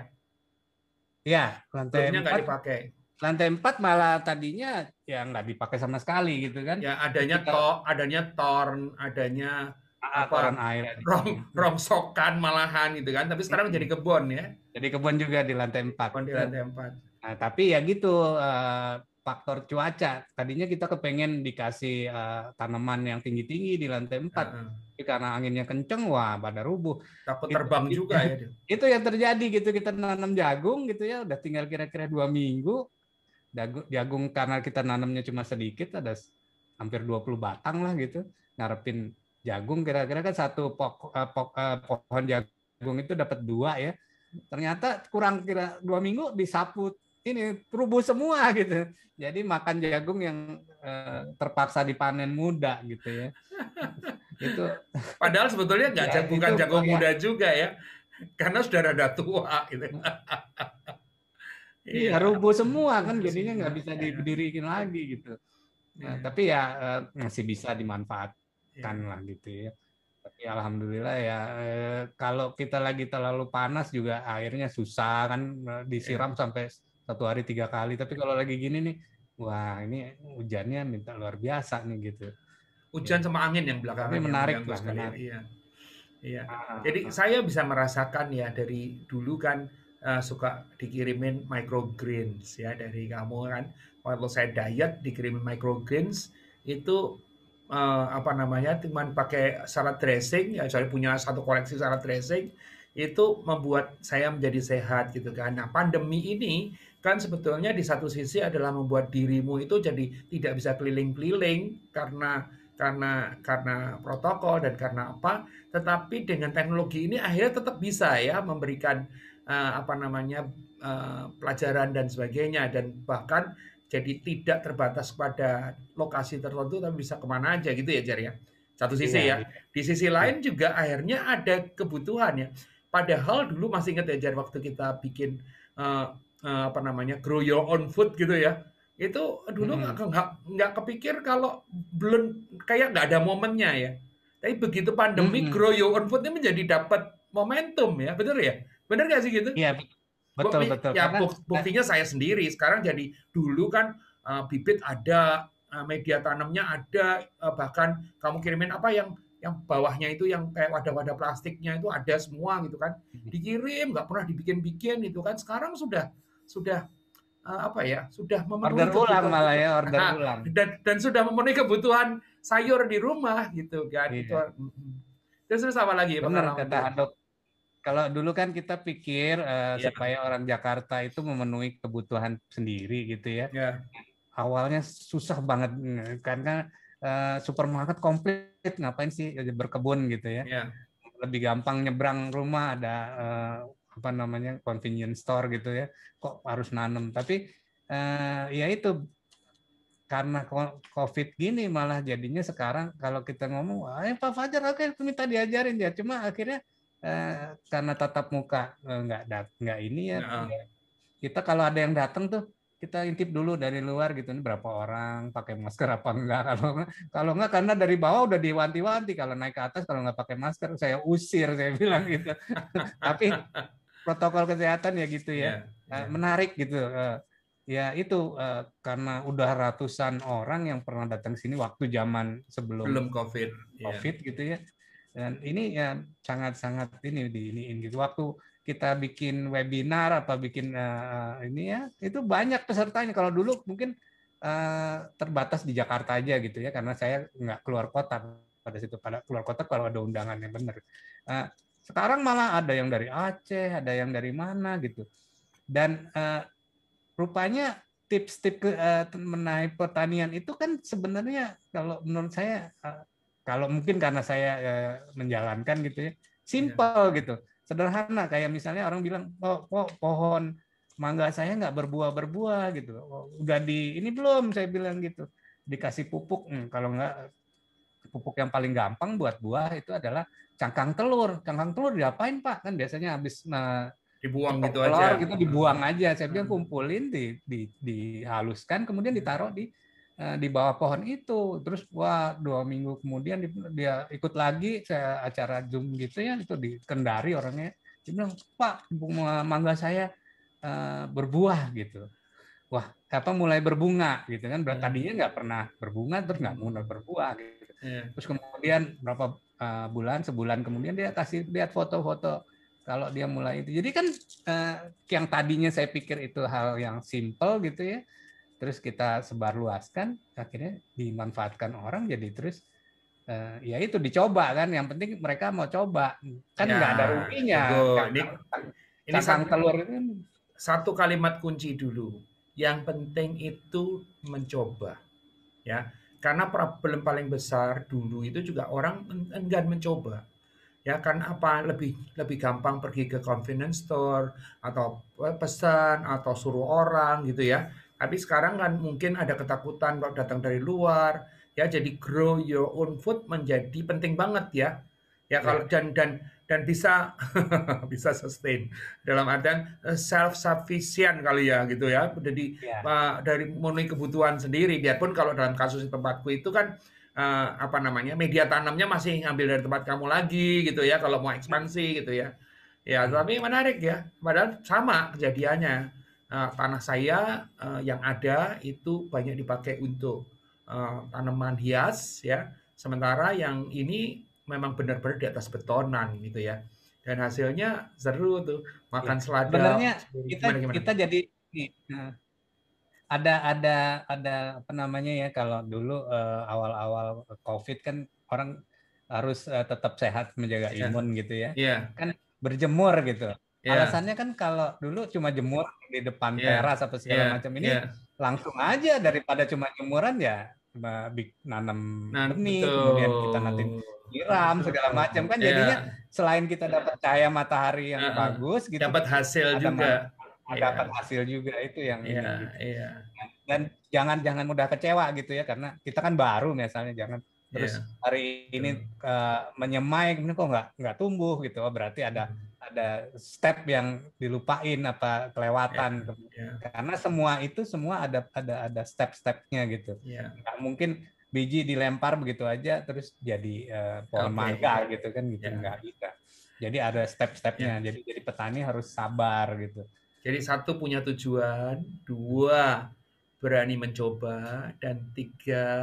Iya, lantai empat, nggak dipakai lantai empat malah tadinya ya nggak dipakai sama sekali gitu kan ya adanya Kita, to adanya torn adanya apa air rong, rongsokan malahan gitu kan tapi sekarang hmm. jadi kebun ya jadi kebun juga di lantai empat kebun di lantai empat nah, tapi ya gitu uh, faktor cuaca tadinya kita kepengen dikasih eh, tanaman yang tinggi tinggi di lantai empat tapi karena anginnya kenceng wah pada rubuh takut terbang itu, juga ya itu yang terjadi gitu kita nanam jagung gitu ya udah tinggal kira-kira dua minggu jagung karena kita nanamnya cuma sedikit ada hampir 20 batang lah gitu ngarepin jagung kira-kira kan satu pok, eh, pok, eh, pohon jagung itu dapat dua ya ternyata kurang kira dua minggu disapu ini rubuh semua gitu jadi makan jagung yang eh, terpaksa dipanen muda gitu ya itu padahal sebetulnya nggak ya, bukan jagung muda juga ya karena sudah ada tua gitu mm iya, iya rubuh semua kan iya. jadinya nggak bisa diberdirikan iya. lagi gitu nah, tapi ya eh, masih bisa dimanfaatkan lah gitu ya tapi alhamdulillah ya eh, kalau kita lagi terlalu panas juga airnya susah kan eh, disiram sampai satu hari tiga kali tapi kalau lagi gini nih wah ini hujannya minta luar biasa nih gitu hujan sama angin yang belakangan ini menarik lah ya. iya iya ah, jadi ah. saya bisa merasakan ya dari dulu kan uh, suka dikirimin microgreens ya dari kamu kan kalau saya diet dikirimin microgreens itu uh, apa namanya cuman pakai salad dressing ya saya punya satu koleksi salad dressing itu membuat saya menjadi sehat gitu kan. Nah, pandemi ini kan sebetulnya di satu sisi adalah membuat dirimu itu jadi tidak bisa keliling-keliling karena karena karena protokol dan karena apa, tetapi dengan teknologi ini akhirnya tetap bisa ya memberikan Eh, apa namanya eh, pelajaran dan sebagainya dan bahkan jadi tidak terbatas pada lokasi tertentu tapi bisa kemana aja gitu ya Jar ya satu sisi iya, ya. Iya. Di sisi lain iya. juga akhirnya ada kebutuhan ya. Padahal dulu masih ingat ya Jar waktu kita bikin uh, uh, apa namanya grow your own food gitu ya. Itu dulu nggak hmm. nggak kepikir kalau belum kayak nggak ada momennya ya. Tapi begitu pandemi hmm. grow your own food ini menjadi dapat momentum ya, betul ya? Bener gak sih gitu? Iya, betul betul. Ya karena, buktinya saya sendiri sekarang jadi dulu kan uh, bibit ada, uh, media tanamnya ada, uh, bahkan kamu kirimin apa yang yang bawahnya itu yang kayak wadah-wadah plastiknya itu ada semua gitu kan mm-hmm. dikirim nggak pernah dibikin-bikin itu kan sekarang sudah sudah apa ya sudah memenuhi order ulang malah ya order nah, ulang dan dan sudah memenuhi kebutuhan sayur di rumah gitu kan iya. itu terus apa lagi ya, benar kata Handoko kalau dulu kan kita pikir uh, yeah. supaya orang Jakarta itu memenuhi kebutuhan sendiri gitu ya. Yeah. Awalnya susah banget karena uh, supermarket komplit ngapain sih berkebun gitu ya. Yeah. Lebih gampang nyebrang rumah ada uh, apa namanya convenience store gitu ya. Kok harus nanam tapi uh, ya itu karena COVID gini malah jadinya sekarang kalau kita ngomong, eh Pak Fajar oke minta diajarin ya, cuma akhirnya Eh, karena tatap muka eh, nggak nggak ini ya. Nah. Kita kalau ada yang datang tuh kita intip dulu dari luar gitu ini berapa orang pakai masker apa enggak kalau enggak, kalau enggak karena dari bawah udah diwanti-wanti kalau naik ke atas kalau nggak pakai masker saya usir saya bilang gitu tapi protokol kesehatan ya gitu ya yeah. Iya, iya. menarik gitu eh. ya itu karena udah ratusan orang yang pernah datang sini waktu zaman sebelum belum covid iya. covid yeah. gitu ya dan ini ya sangat-sangat ini di diiniin gitu. Waktu kita bikin webinar atau bikin uh, ini ya, itu banyak pesertanya. Kalau dulu mungkin uh, terbatas di Jakarta aja gitu ya, karena saya nggak keluar kota pada situ. Pada keluar kota kalau ada undangan yang benar. Uh, eh, sekarang malah ada yang dari Aceh, ada yang dari mana gitu. Dan uh, rupanya tips-tips uh, mengenai pertanian itu kan sebenarnya kalau menurut saya uh, kalau mungkin karena saya e, menjalankan gitu ya iya. simple ya. gitu sederhana kayak misalnya orang bilang oh, oh pohon mangga saya nggak berbuah berbuah gitu oh, udah di ini belum saya bilang gitu dikasih pupuk hmm, kalau nggak pupuk yang paling gampang buat buah itu adalah cangkang telur cangkang telur diapain pak kan biasanya habis nah, dibuang gitu aja kita gitu, dibuang hmm. aja saya bilang hmm. kumpulin di, di dihaluskan kemudian ditaruh di Eh, di bawah pohon itu terus wah dua minggu kemudian dia ikut lagi saya acara zoom gitu ya itu dikendari orangnya dia bilang pak eh, mangga saya eh, berbuah gitu wah apa mulai berbunga gitu kan berarti hmm. tadinya nggak pernah berbunga terus nggak mulai berbuah gitu iya. terus kemudian berapa bulan sebulan kemudian dia kasih lihat foto-foto kalau dia mulai itu jadi kan yang tadinya saya pikir itu hal yang simple gitu ya terus kita sebarluaskan akhirnya dimanfaatkan orang jadi terus uh, ya itu dicoba kan yang penting mereka mau coba kan ya, nggak ya, ada ruginya ini, ini telur kan satu kalimat kunci dulu yang penting itu mencoba ya karena problem paling besar dulu itu juga orang enggan mencoba ya karena apa lebih lebih gampang pergi ke convenience store atau pesan atau suruh orang gitu ya tapi sekarang kan mungkin ada ketakutan kalau datang dari luar, ya jadi grow your own food menjadi penting banget ya. Ya, ya. kalau dan dan dan bisa bisa sustain dalam artian eh, self sufficient kali ya gitu ya. Jadi yeah. Uh, dari memenuhi kebutuhan sendiri biarpun kalau dalam kasus tempatku itu kan uh, apa namanya? media tanamnya masih ngambil dari tempat kamu lagi gitu ya kalau mau hmm. ekspansi gitu ya. Ya, hmm. tapi menarik ya. Padahal sama kejadiannya uh, tanah saya uh, yang ada itu banyak dipakai untuk uh, tanaman hias ya sementara yang ini memang benar-benar di atas betonan gitu ya dan hasilnya seru tuh makan ya, selada sebenarnya kita gimana, gimana? kita jadi uh, ada ada ada apa namanya ya kalau dulu awal-awal covid kan orang harus uh, tetap sehat menjaga imun gitu ya yeah. kan berjemur gitu Yeah. Alasannya kan kalau dulu cuma jemur di depan yeah. teras atau segala yeah. macam ini yeah. langsung aja daripada cuma jemuran ya cuma nanam nah, benih kemudian kita nanti siram segala macam kan yeah. jadinya selain kita dapat cahaya matahari yang uh, -huh. bagus gitu dapat hasil juga yeah. dapat hasil juga itu yang yeah. ini, gitu. yeah. dan jangan jangan mudah kecewa gitu ya karena kita kan baru misalnya jangan terus yeah. hari ini uh, menyemai kemudian kok nggak nggak tumbuh gitu oh, berarti ada hmm ada step yang dilupain apa kelewatan yeah, yeah. karena semua itu semua ada ada ada step-stepnya gitu yeah. nggak mungkin biji dilempar begitu aja terus jadi uh, pohon okay. mangga gitu kan gitu yeah. nggak bisa jadi ada step-stepnya yeah. jadi jadi petani harus sabar gitu jadi satu punya tujuan dua berani mencoba dan tiga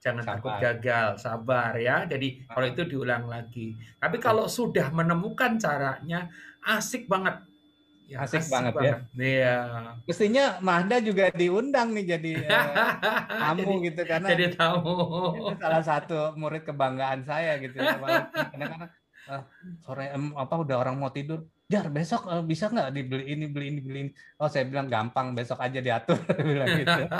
jangan sabar. takut gagal, sabar ya. Jadi kalau itu diulang lagi. Tapi kalau sudah menemukan caranya, asik banget. Ya, asik, asik banget, ya. banget ya. Iya. Mestinya Mahda juga diundang nih jadi eh, tamu jadi, gitu karena jadi tamu. Itu salah satu murid kebanggaan saya gitu. Ya, karena uh, sore em, apa udah orang mau tidur jar besok uh, bisa nggak dibeli ini beli ini beli ini oh saya bilang gampang besok aja diatur bilang gitu dan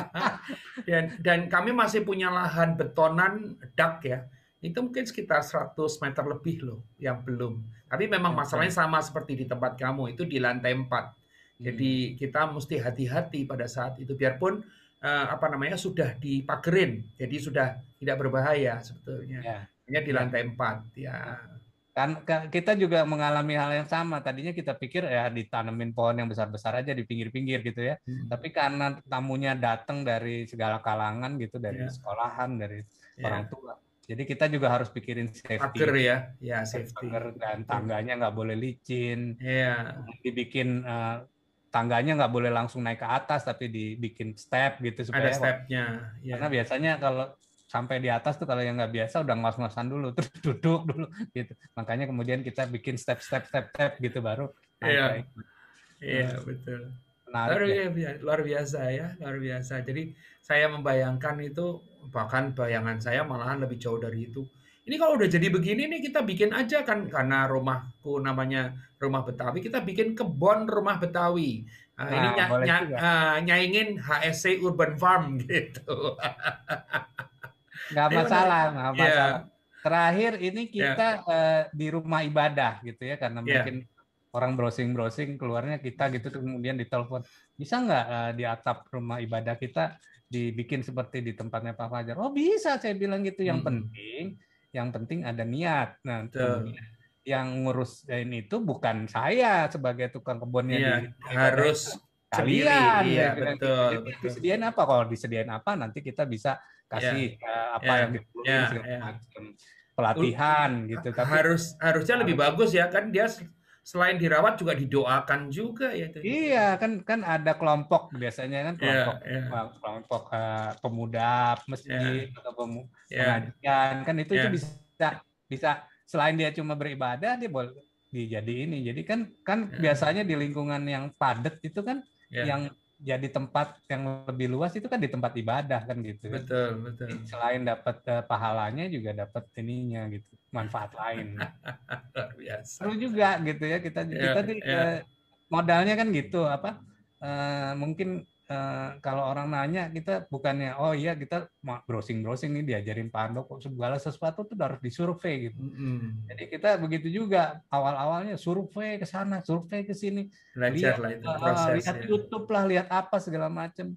ya, dan kami masih punya lahan betonan dak ya itu mungkin sekitar 100 meter lebih loh yang belum tapi memang masalahnya sama seperti di tempat kamu itu di lantai 4 jadi hmm. kita mesti hati-hati pada saat itu biarpun uh, apa namanya sudah dipagerin jadi sudah tidak berbahaya sebetulnya yeah. hanya di yeah. lantai 4 ya kan kita juga mengalami hal yang sama tadinya kita pikir ya ditanemin pohon yang besar-besar aja di pinggir-pinggir gitu ya hmm. tapi karena tamunya datang dari segala kalangan gitu dari yeah. sekolahan dari yeah. orang tua jadi kita juga harus pikirin safety Pager ya ya safety dan tangganya nggak boleh licin yeah. dibikin uh, tangganya nggak boleh langsung naik ke atas tapi dibikin step gitu supaya ada stepnya ya. karena biasanya kalau sampai di atas tuh kalau yang nggak biasa udah ngos-ngosan dulu terus duduk dulu gitu makanya kemudian kita bikin step step step step gitu baru iya iya nah, betul Menarik, luar, ya. luar biasa ya luar biasa jadi saya membayangkan itu bahkan bayangan saya malahan lebih jauh dari itu ini kalau udah jadi begini nih kita bikin aja kan karena rumahku namanya rumah Betawi kita bikin kebon rumah Betawi nah, ini ny ny uh, nyaingin HSC Urban Farm gitu nggak iya, masalah nggak iya. masalah yeah. terakhir ini iya. kita yeah. uh, di rumah ibadah gitu ya karena yeah. mungkin orang browsing browsing keluarnya kita gitu kemudian ditelepon bisa nggak uh, di atap rumah ibadah kita dibikin seperti di tempatnya Pak Fajar oh bisa saya bilang gitu yang hmm. penting yang penting ada niat nah yang yang eh, ini itu bukan saya sebagai tukang kebunnya iya, di, harus kalian iya, ya, betul, betul. disediain apa kalau disediain apa nanti kita bisa kasih yeah. Iya. uh, apa yeah. yang diperlukan yeah. yeah. pelatihan uh, gitu tapi harus harusnya lebih bagus ya kan dia selain dirawat juga didoakan juga ya itu. Iya kan kan ada kelompok biasanya kan iya, kelompok yeah, iya. yeah. kelompok uh, pemuda masjid yeah. atau pemu yeah. kan itu yeah. itu bisa bisa selain dia cuma beribadah dia boleh dijadi ini jadi kan kan yeah. biasanya di lingkungan yang padat itu kan yeah. yang jadi tempat yang lebih luas itu kan di tempat ibadah kan gitu. Kan. Betul, betul. Selain dapat uh, pahalanya juga dapat ininya gitu, manfaat lain. biasa. Seru juga gitu ya kita yeah, kita di, yeah. uh, modalnya kan gitu apa? Uh, mungkin Eh, kalau orang nanya kita bukannya oh iya kita browsing browsing nih diajarin pandok kok segala sesuatu tuh harus disurvei gitu. Mm Jadi kita begitu juga awal awalnya survei ke sana, survei ke sini, lihat lah itu eh, eh, proses, Uh, lihat ya. YouTube lah, lihat apa segala macam.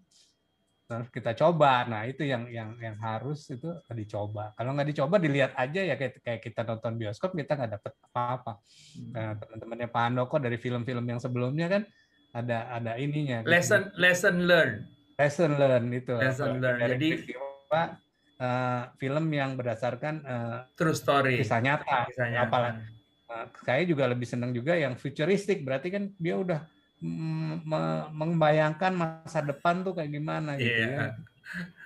Terus kita coba. Nah itu yang yang yang harus itu dicoba. Kalau nggak dicoba dilihat aja ya kayak kayak kita nonton bioskop kita nggak dapet apa-apa. Mm Nah teman-temannya Pak kok dari film-film yang sebelumnya kan ada ada ininya. Lesson gitu. lesson learn. Lesson learn itu. Lesson learn. Dari Jadi peristiwa, uh, film yang berdasarkan uh, true story. Kisah nyata. Kisah nyata. Apalagi uh, saya juga lebih senang juga yang futuristik berarti kan dia udah mm, me membayangkan masa depan tuh kayak gimana gitu yeah. ya.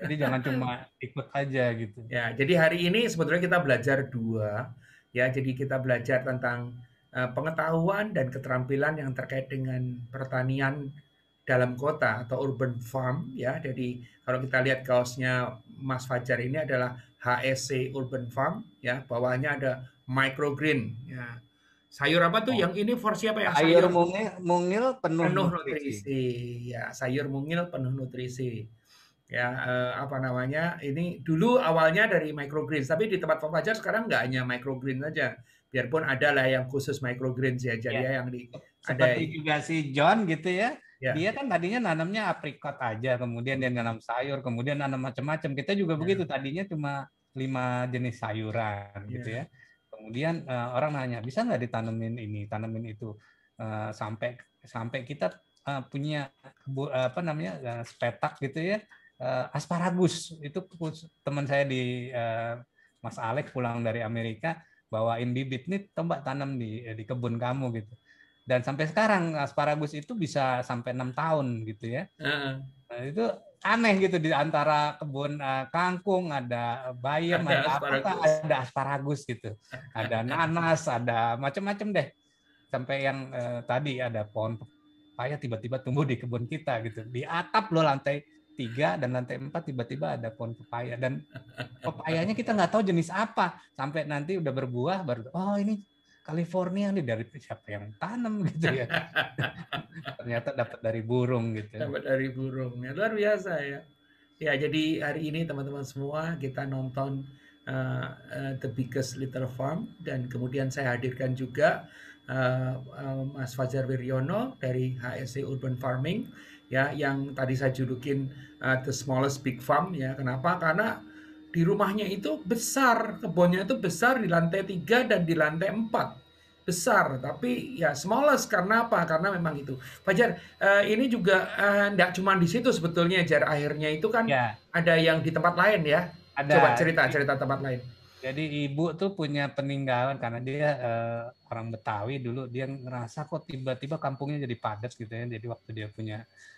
Jadi jangan cuma ikut aja gitu. Ya, jadi hari ini sebetulnya kita belajar dua ya. Jadi kita belajar tentang Eh, pengetahuan dan keterampilan yang terkait dengan pertanian dalam kota atau urban farm ya. Jadi kalau kita lihat kaosnya Mas Fajar ini adalah HSC e Urban Farm ya, bawahnya ada microgreen ya. Sayur apa tuh? Oh. Yang ini versi apa ya? Sayur, sayur mungil, mungil penuh, penuh nutrisi. nutrisi. Ya, sayur mungil penuh nutrisi. Ya, eh, apa namanya? Ini dulu awalnya dari microgreen, tapi di tempat Fajar sekarang nggak hanya microgreen saja biarpun adalah yang khusus microgreens ya jadi iya. ya. yang di seperti juga si John gitu ya Ya. Dia kan tadinya nanamnya aprikot aja, kemudian dia nanam sayur, kemudian nanam macam-macam. Kita juga ya. begitu, tadinya cuma lima jenis sayuran ya. gitu ya. Kemudian uh, orang nanya, bisa nggak ditanemin ini, tanemin itu uh, sampai sampai kita uh, punya uh, apa namanya uh, sepetak gitu ya uh, asparagus itu teman saya di uh, Mas Alex pulang dari Amerika bawain bibit nih tembak tanam di eh, di kebun kamu gitu dan sampai sekarang asparagus itu bisa sampai enam tahun gitu ya uh-uh. nah, itu aneh gitu di antara kebun uh, kangkung ada bayam ada, ada apa ada asparagus gitu ada nanas ada macam-macam deh sampai yang uh, tadi ada pohon pepaya tiba-tiba tumbuh di kebun kita gitu di atap loh lantai tiga dan lantai empat tiba-tiba ada pohon pepaya dan pepayanya kita nggak tahu jenis apa sampai nanti udah berbuah baru oh ini California nih dari siapa yang tanam gitu ya ternyata dapat dari burung gitu dapat dari burung ya luar biasa ya ya jadi hari ini teman-teman semua kita nonton uh, uh, The Biggest Little Farm dan kemudian saya hadirkan juga uh, uh, Mas Fajar Wiryono dari HSC e Urban Farming ya yang tadi saya julukin uh, the smallest big farm ya kenapa karena di rumahnya itu besar kebunnya itu besar di lantai tiga dan di lantai empat besar tapi ya smallest karena apa karena memang itu Fajar uh, ini juga tidak eh, uh, cuma di situ sebetulnya jar akhirnya itu kan yeah. ada yang di tempat lain ya ada. coba cerita cerita tempat lain jadi ibu tuh punya peninggalan karena dia eh, orang Betawi dulu dia ngerasa kok tiba-tiba kampungnya jadi padat gitu ya. Jadi waktu dia punya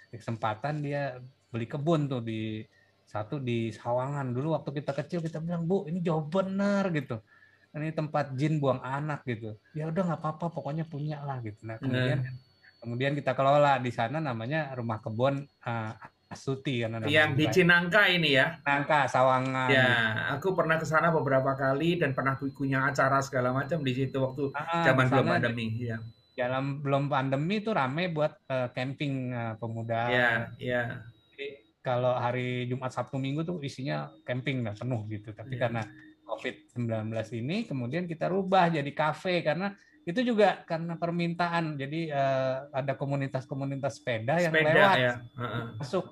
kesempatan dia beli kebun tuh di satu di Sawangan dulu waktu kita kecil kita bilang bu ini jauh bener gitu ini tempat jin buang anak gitu ya udah nggak apa-apa pokoknya punya lah gitu nah, nah. kemudian hmm. kemudian kita kelola di sana namanya rumah kebun uh, Suti kan yang di Cinangka ini ya Cinangka Sawangan ya aku pernah ke sana beberapa kali dan pernah punya acara segala macam di situ waktu ah, zaman belum pandemi ya dalam belum pandemi itu ramai buat uh, camping uh, pemuda ya iya. kalau hari Jumat Sabtu Minggu tuh isinya camping dan penuh gitu tapi ya. karena COVID-19 ini kemudian kita rubah jadi kafe karena itu juga karena permintaan jadi uh, ada komunitas-komunitas sepeda, sepeda yang lewat ya. uh-uh. masuk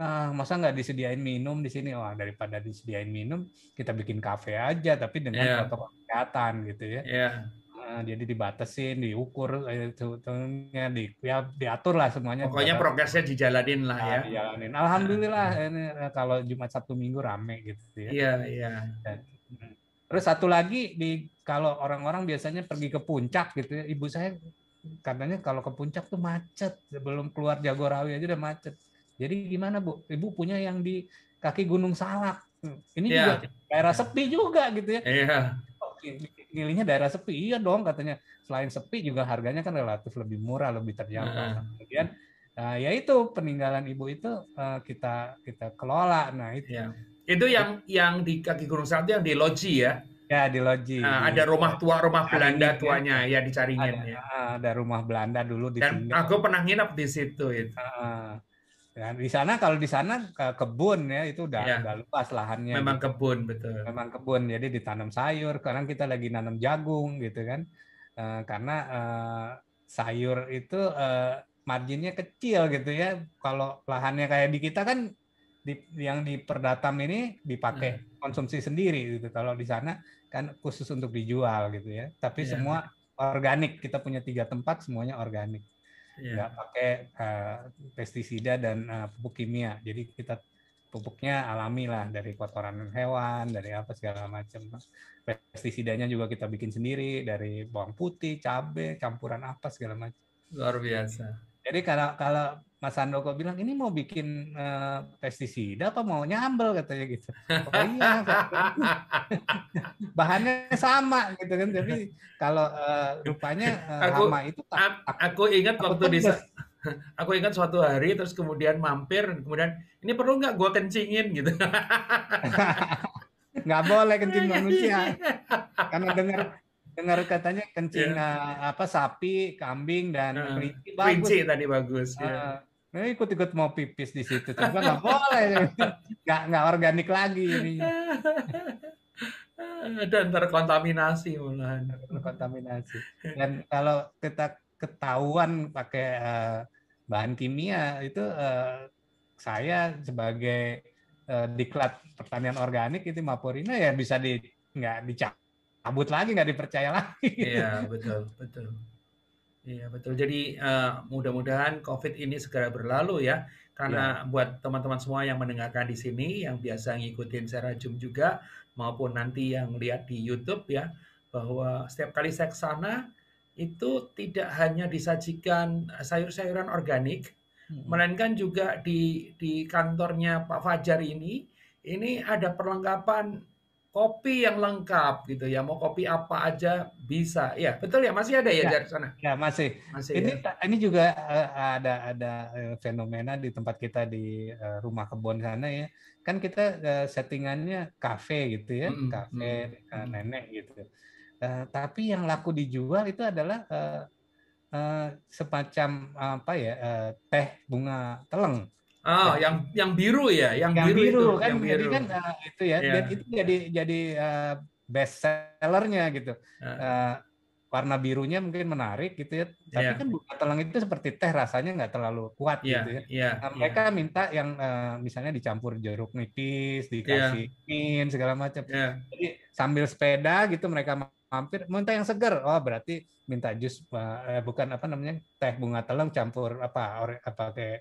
ah, masa nggak disediain minum di sini wah daripada disediain minum kita bikin kafe aja tapi dengan yeah. protokol kesehatan gitu ya yeah. Iya. Nah, jadi dibatasin, diukur, tentunya eh, di, ya, diatur lah semuanya. Pokoknya progresnya dijalanin lah nah, ya. Dijalanin. Alhamdulillah ah, ah. ini, eh, kalau Jumat Sabtu Minggu rame gitu ya. Iya iya. Hmm. Terus satu lagi di kalau orang-orang biasanya pergi ke puncak gitu ya, ibu saya katanya kalau ke puncak tuh macet, belum keluar Jagorawi aja udah macet jadi gimana Bu? Ibu punya yang di kaki Gunung Salak. Ini yeah. juga daerah sepi juga gitu ya. Iya. Yeah. Pilihnya daerah sepi, iya dong katanya. Selain sepi juga harganya kan relatif lebih murah, lebih terjangkau. Uh. Kemudian Nah, ya itu peninggalan ibu itu uh, kita kita kelola. Nah itu. Ya. Itu yang yang di kaki Gunung Salak itu yang di loji ya. Ya di loji. Nah, ada rumah tua rumah Belanda ya. tuanya ya, ya di Caringin. Ada, ya. Ah, ada rumah Belanda dulu di. Dan aku pernah nginap di situ itu. Uh, Nah, di sana kalau di sana kebun ya itu udah ya. udah luas lahannya. Memang gitu. kebun betul. Memang kebun. Jadi ditanam sayur. Sekarang kita lagi nanam jagung gitu kan. Uh, karena uh, sayur itu uh, marginnya kecil gitu ya. Kalau lahannya kayak di kita kan di, yang di ini dipakai hmm. konsumsi sendiri gitu. Kalau di sana kan khusus untuk dijual gitu ya. Tapi ya. semua organik. Kita punya tiga tempat semuanya organik yeah. nggak pakai uh, pestisida dan uh, pupuk kimia. Jadi kita pupuknya alami lah dari kotoran hewan, dari apa segala macam. Pestisidanya juga kita bikin sendiri dari bawang putih, cabai, campuran apa segala macam. Luar biasa. Jadi kalau kalau Mas Andoko bilang ini mau bikin uh, pestisida apa mau nyambel katanya gitu. Oh iya. Bahannya sama gitu kan. Jadi kalau uh, rupanya uh, aku, hama itu tak, aku, aku ingat aku waktu di aku ingat suatu hari terus kemudian mampir kemudian ini perlu nggak gue kencingin gitu. nggak boleh kencing iya. manusia. Karena dengar dengar katanya kencing yeah. Iya. apa sapi, kambing dan uh, kelinci bagus. Kelinci tadi bagus. Uh, iya. yeah. ikut-ikut mau pipis di situ, tapi nggak boleh, nggak nggak organik lagi ini. Dan terkontaminasi malahan. Terkontaminasi. Dan kalau kita ketahuan pakai uh, bahan kimia itu uh, saya sebagai uh, diklat pertanian organik itu Maporina ya bisa di nggak dicap kabut lagi nggak dipercaya lagi. Iya betul betul. Iya betul. Jadi uh, mudah-mudahan COVID ini segera berlalu ya. Karena ya. buat teman-teman semua yang mendengarkan di sini, yang biasa ngikutin secara Zoom juga, maupun nanti yang lihat di YouTube ya, bahwa setiap kali saya ke itu tidak hanya disajikan sayur-sayuran organik, hmm. melainkan juga di di kantornya Pak Fajar ini, ini ada perlengkapan kopi yang lengkap gitu ya. Mau kopi apa aja bisa. Ya, betul ya? Masih ada ya, ya dari sana? Ya, masih. Masih. Ini ya? ini juga eh, ada ada eh, fenomena di tempat kita di eh, rumah kebun sana ya. Kan kita settingannya kafe gitu ya, mm -hmm. kafe hmm nenek gitu. Uh, tapi yang laku dijual itu adalah uh, uh, semacam apa ya uh, teh bunga teleng Oh, ya. yang yang biru ya, yang, yang biru, biru itu, kan, yang biru. jadi kan uh, itu ya, yeah. dan itu jadi jadi uh, eh, best sellernya gitu. Yeah. Uh, eh, warna birunya mungkin menarik gitu ya, tapi yeah. kan buka telang itu seperti teh rasanya nggak terlalu kuat yeah. gitu ya. Yeah. Iya, nah, iya. mereka yeah. minta yang uh, misalnya dicampur jeruk nipis, iya. dikasih yeah. min segala macam. Yeah. Jadi sambil sepeda gitu mereka mampir minta yang segar. Oh, berarti minta jus uh, bukan apa namanya teh bunga telang campur apa or, apa kayak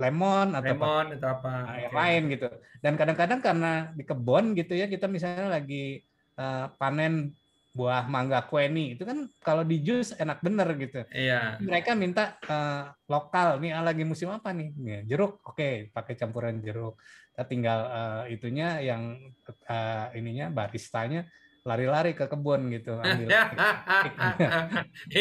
lemon atau lemon apa, atau nah, apa yang okay. lain gitu. Dan kadang-kadang karena di kebun gitu ya kita misalnya lagi uh, panen buah mangga kueni itu kan kalau di jus enak bener gitu. Iya. Mereka minta uh, lokal nih ah, lagi musim apa nih? jeruk, oke okay, pakai campuran jeruk. Kita tinggal uh, itunya yang uh, ininya baristanya lari-lari ke kebun gitu ambil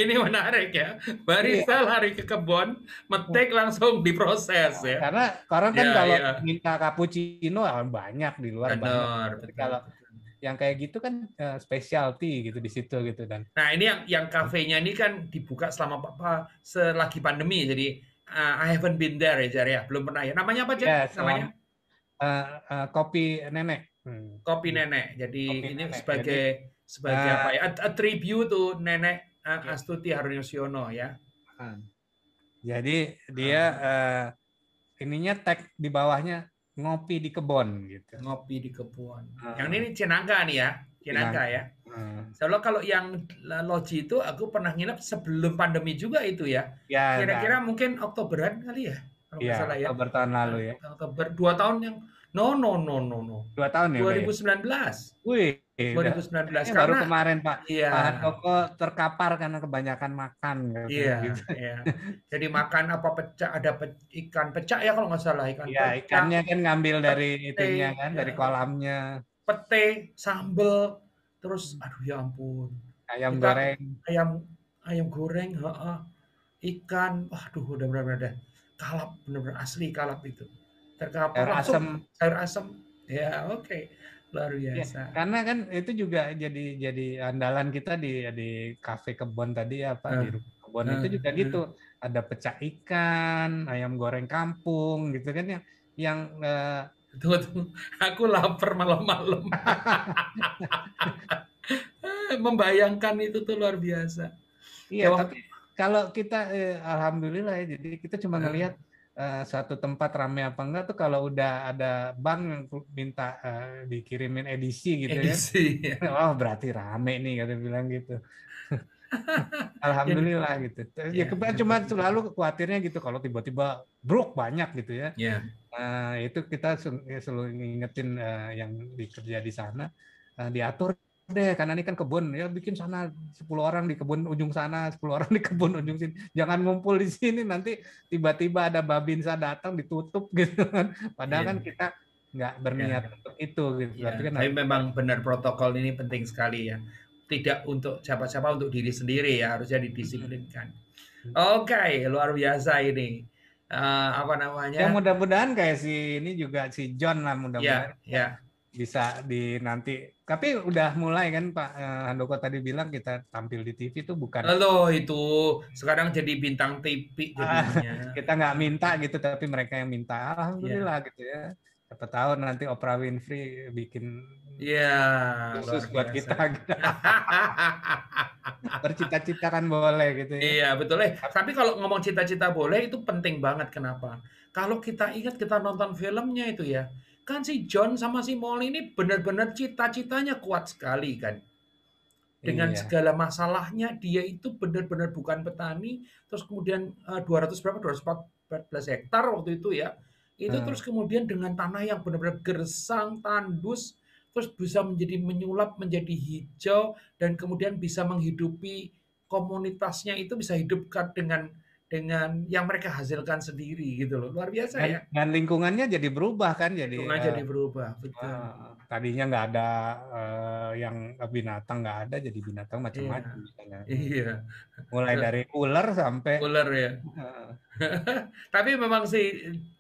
ini menarik ya barista iya. lari ke kebun metik langsung diproses ya karena orang kan yeah, kalau yeah. minta cappuccino ah, banyak di luar Benar, banyak betul. kalau yang kayak gitu kan eh, specialty gitu di situ gitu dan nah ini yang yang kafenya ini kan dibuka selama apa selagi pandemi jadi uh, I haven't been there ya Jar ya. belum pernah ya namanya apa aja yeah, namanya uh, uh, kopi nenek Hmm. Kopi iya. nenek. Jadi kopi ini nenek. sebagai Jadi, sebagai uh, apa ya? A, tribute to nenek uh, Astuti Haryono ya. Jadi dia hmm. uh, ininya tag di bawahnya ngopi di kebon gitu. Ngopi di kebon. Hmm. Yang ini Cinangka nih ya, Cinangka ya. Hmm. Soalnya kalau yang loji itu aku pernah nginep sebelum pandemi juga itu ya. ya Kira-kira ya, Kira mungkin Oktoberan kali ya. Kalau ya, salah ya. Oktober tahun lalu ya. Oktober dua tahun yang No, no, no, no, no. Dua tahun ya? 2019. Ya? Wih. 2019. Ya, karena, baru kemarin Pak. Iya. terkapar karena kebanyakan makan. Iya, gitu. iya. Jadi makan apa pecah, ada pe, ikan pecah ya kalau nggak salah. Ikan iya, ikannya kan ngambil pete, dari itunya kan, iya. dari kolamnya. Pete, sambel, terus aduh ya ampun. Ayam Kita, goreng. Ayam ayam goreng, ha -ha. ikan, waduh udah benar-benar kalap, benar-benar asli kalap itu terkapar asam sayur asam ya oke okay. luar iya, biasa ya, karena kan itu juga jadi jadi andalan kita di di kafe kebon tadi ya Pak di rumah kebon hmm. itu ah, juga hmm. gitu ada pecah ikan ayam goreng kampung gitu kan yang yang uh, eh, Tuh, tuh. Aku lapar malam-malam. Membayangkan itu tuh luar biasa. Iya, ya, tapi kalau kita eh, alhamdulillah ya, jadi kita cuma ah. ngelihat Eh, satu suatu tempat rame apa enggak tuh kalau udah ada bank yang minta uh, dikirimin edisi gitu ya. edisi, ya. ya. Oh, berarti rame nih kata bilang gitu. Alhamdulillah gitu. Ya, ya cuma selalu khawatirnya gitu kalau tiba-tiba brok banyak gitu ya. Yeah. Iya. Uh, itu kita ya selalu ngingetin uh, yang dikerja di sana uh, diatur deh karena ini kan kebun ya bikin sana 10 orang di kebun ujung sana 10 orang di kebun ujung sini jangan ngumpul di sini nanti tiba-tiba ada babinsa datang ditutup gitu kan padahal yeah. kan kita nggak berniat yeah. untuk itu gitu yeah. Iya, tapi, kan tapi memang benar protokol ini penting sekali ya tidak untuk siapa-siapa untuk diri sendiri ya harusnya didisiplinkan oke okay, luar biasa ini uh, apa namanya ya mudah-mudahan kayak si ini juga si John lah mudah-mudahan yeah, yeah bisa di nanti tapi udah mulai kan Pak eh, Handoko tadi bilang kita tampil di TV itu bukan Halo itu sekarang jadi bintang TV ah, jadinya. kita nggak minta gitu tapi mereka yang minta alhamdulillah yeah. gitu ya siapa tahu nanti Oprah Winfrey bikin ya yeah, khusus buat kita gitu. bercita-cita kan boleh gitu ya. iya betul eh tapi kalau ngomong cita-cita boleh itu penting banget kenapa kalau kita ingat kita nonton filmnya itu ya Kan si John sama si Molly ini benar-benar cita-citanya kuat sekali kan. Dengan iya. segala masalahnya dia itu benar-benar bukan petani. Terus kemudian 200 eh, berapa? 214 hektar waktu itu ya. Itu hmm. terus kemudian dengan tanah yang benar-benar gersang, tandus, terus bisa menjadi menyulap menjadi hijau dan kemudian bisa menghidupi komunitasnya itu bisa hidupkan dengan dengan yang mereka hasilkan sendiri gitu loh luar biasa dan, ya dan lingkungannya jadi berubah kan jadi uh, jadi berubah betul uh, tadinya nggak ada uh, yang binatang nggak ada jadi binatang iya. macam-macam iya. iya mulai dari ular sampai ular ya uh. tapi memang si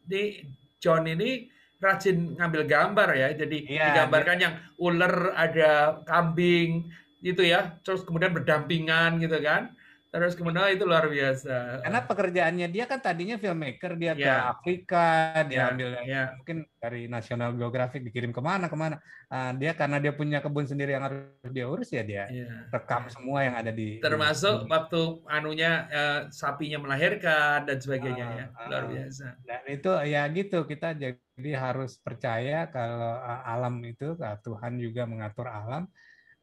di John ini rajin ngambil gambar ya jadi iya, digambarkan iya. yang ular ada kambing gitu ya terus kemudian berdampingan gitu kan terus kemudian oh, itu luar biasa karena pekerjaannya dia kan tadinya filmmaker dia yeah. ke iya. Afrika dia yeah. ambil yeah. mungkin dari National Geographic dikirim kemana kemana uh, dia karena dia punya kebun sendiri yang harus dia urus ya dia yeah. rekam semua yang ada di termasuk di, waktu anunya uh, sapinya melahirkan dan sebagainya uh, ya ah, luar ah. biasa dan itu ya gitu kita jadi harus percaya kalau alam itu Tuhan juga mengatur alam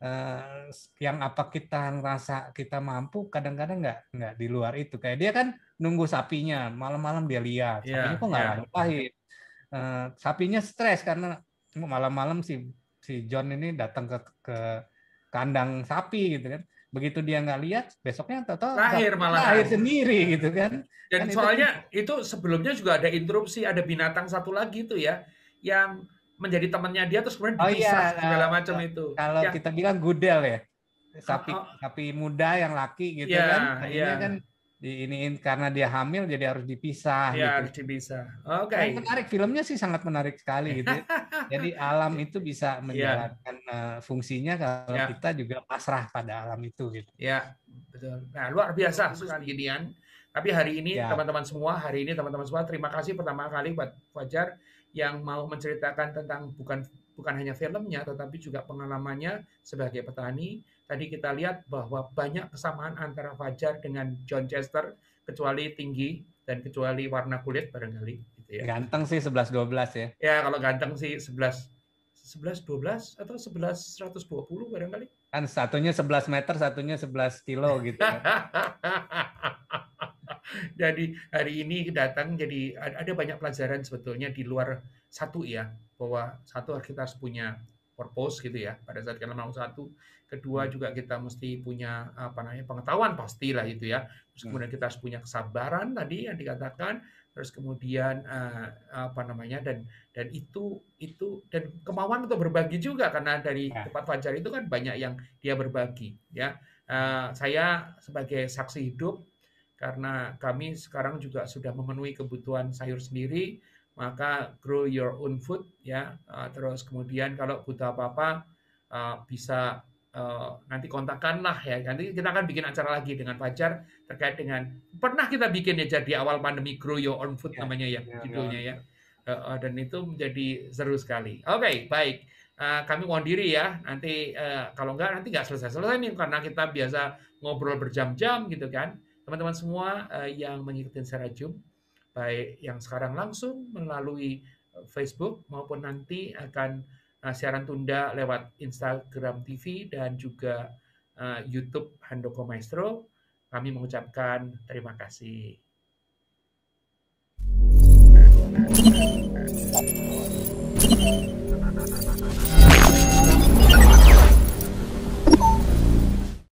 Eh, yang apa kita rasa kita mampu kadang-kadang nggak nggak di luar itu kayak dia kan nunggu sapinya malam-malam dia lihat iya, sapinya kok nggak yeah. Iya. uh, sapinya stres karena malam-malam si si John ini datang ke ke kandang sapi gitu kan begitu dia nggak lihat besoknya tahu lahir malah lahir sendiri gitu kan dan kan soalnya itu, kan itu sebelumnya juga ada interupsi ada binatang satu lagi tuh ya yang menjadi temannya dia terus kemudian dipisah oh, iya. Nah, segala macam nah, itu. Kalau ya. kita bilang gudel ya, sapi oh, oh. sapi muda yang laki gitu yeah, kan, nah, Iya, yeah. kan diiniin karena dia hamil jadi harus dipisah. Iya gitu. harus dipisah. Oke. Okay. Nah, menarik filmnya sih sangat menarik sekali gitu. jadi alam itu bisa iya. menjalankan ya. fungsinya kalau ya. kita juga pasrah pada alam itu gitu. Ya, betul. Nah luar biasa sekali ginian. Tapi hari ini iya. teman-teman ya. semua, hari ini teman-teman semua terima kasih pertama kali buat Fajar yang mau menceritakan tentang bukan bukan hanya filmnya tetapi juga pengalamannya sebagai petani. Tadi kita lihat bahwa banyak kesamaan antara Fajar dengan John Chester kecuali tinggi dan kecuali warna kulit barangkali gitu ya. Ganteng sih 11 12 ya. Ya, kalau ganteng sih 11 11 12 atau 11 120 barangkali. Kan satunya 11 meter, satunya 11 kilo gitu. Kan. jadi hari ini datang jadi ada banyak pelajaran sebetulnya di luar satu ya bahwa satu kita harus punya purpose gitu ya pada saat kita mau satu kedua hmm. juga kita mesti punya apa namanya pengetahuan pastilah itu ya terus hmm. kemudian kita harus punya kesabaran tadi yang dikatakan terus kemudian eh, apa namanya dan dan itu itu dan kemauan untuk berbagi juga karena dari ya. tempat Fajar itu kan banyak yang dia berbagi ya eh, saya sebagai saksi hidup karena kami sekarang juga sudah memenuhi kebutuhan sayur sendiri, maka grow your own food ya. Eh, terus kemudian kalau butuh apa-apa eh, bisa eh, nanti kontakkanlah ya. Nanti kita akan bikin acara lagi dengan Fajar terkait dengan pernah kita bikin ya jadi awal pandemi grow your own food ya, namanya ya, ya judulnya ya. ya. Dan itu menjadi seru sekali. Oke, okay, baik. kami mohon diri ya nanti kalau enggak nanti nggak selesai selesai nih karena kita biasa ngobrol berjam-jam gitu kan Teman-teman semua eh, yang mengikuti secara Zoom, baik yang sekarang langsung melalui eh, Facebook maupun nanti akan eh, siaran tunda lewat Instagram TV dan juga YouTube Handoko Maestro, kami mengucapkan terima kasih.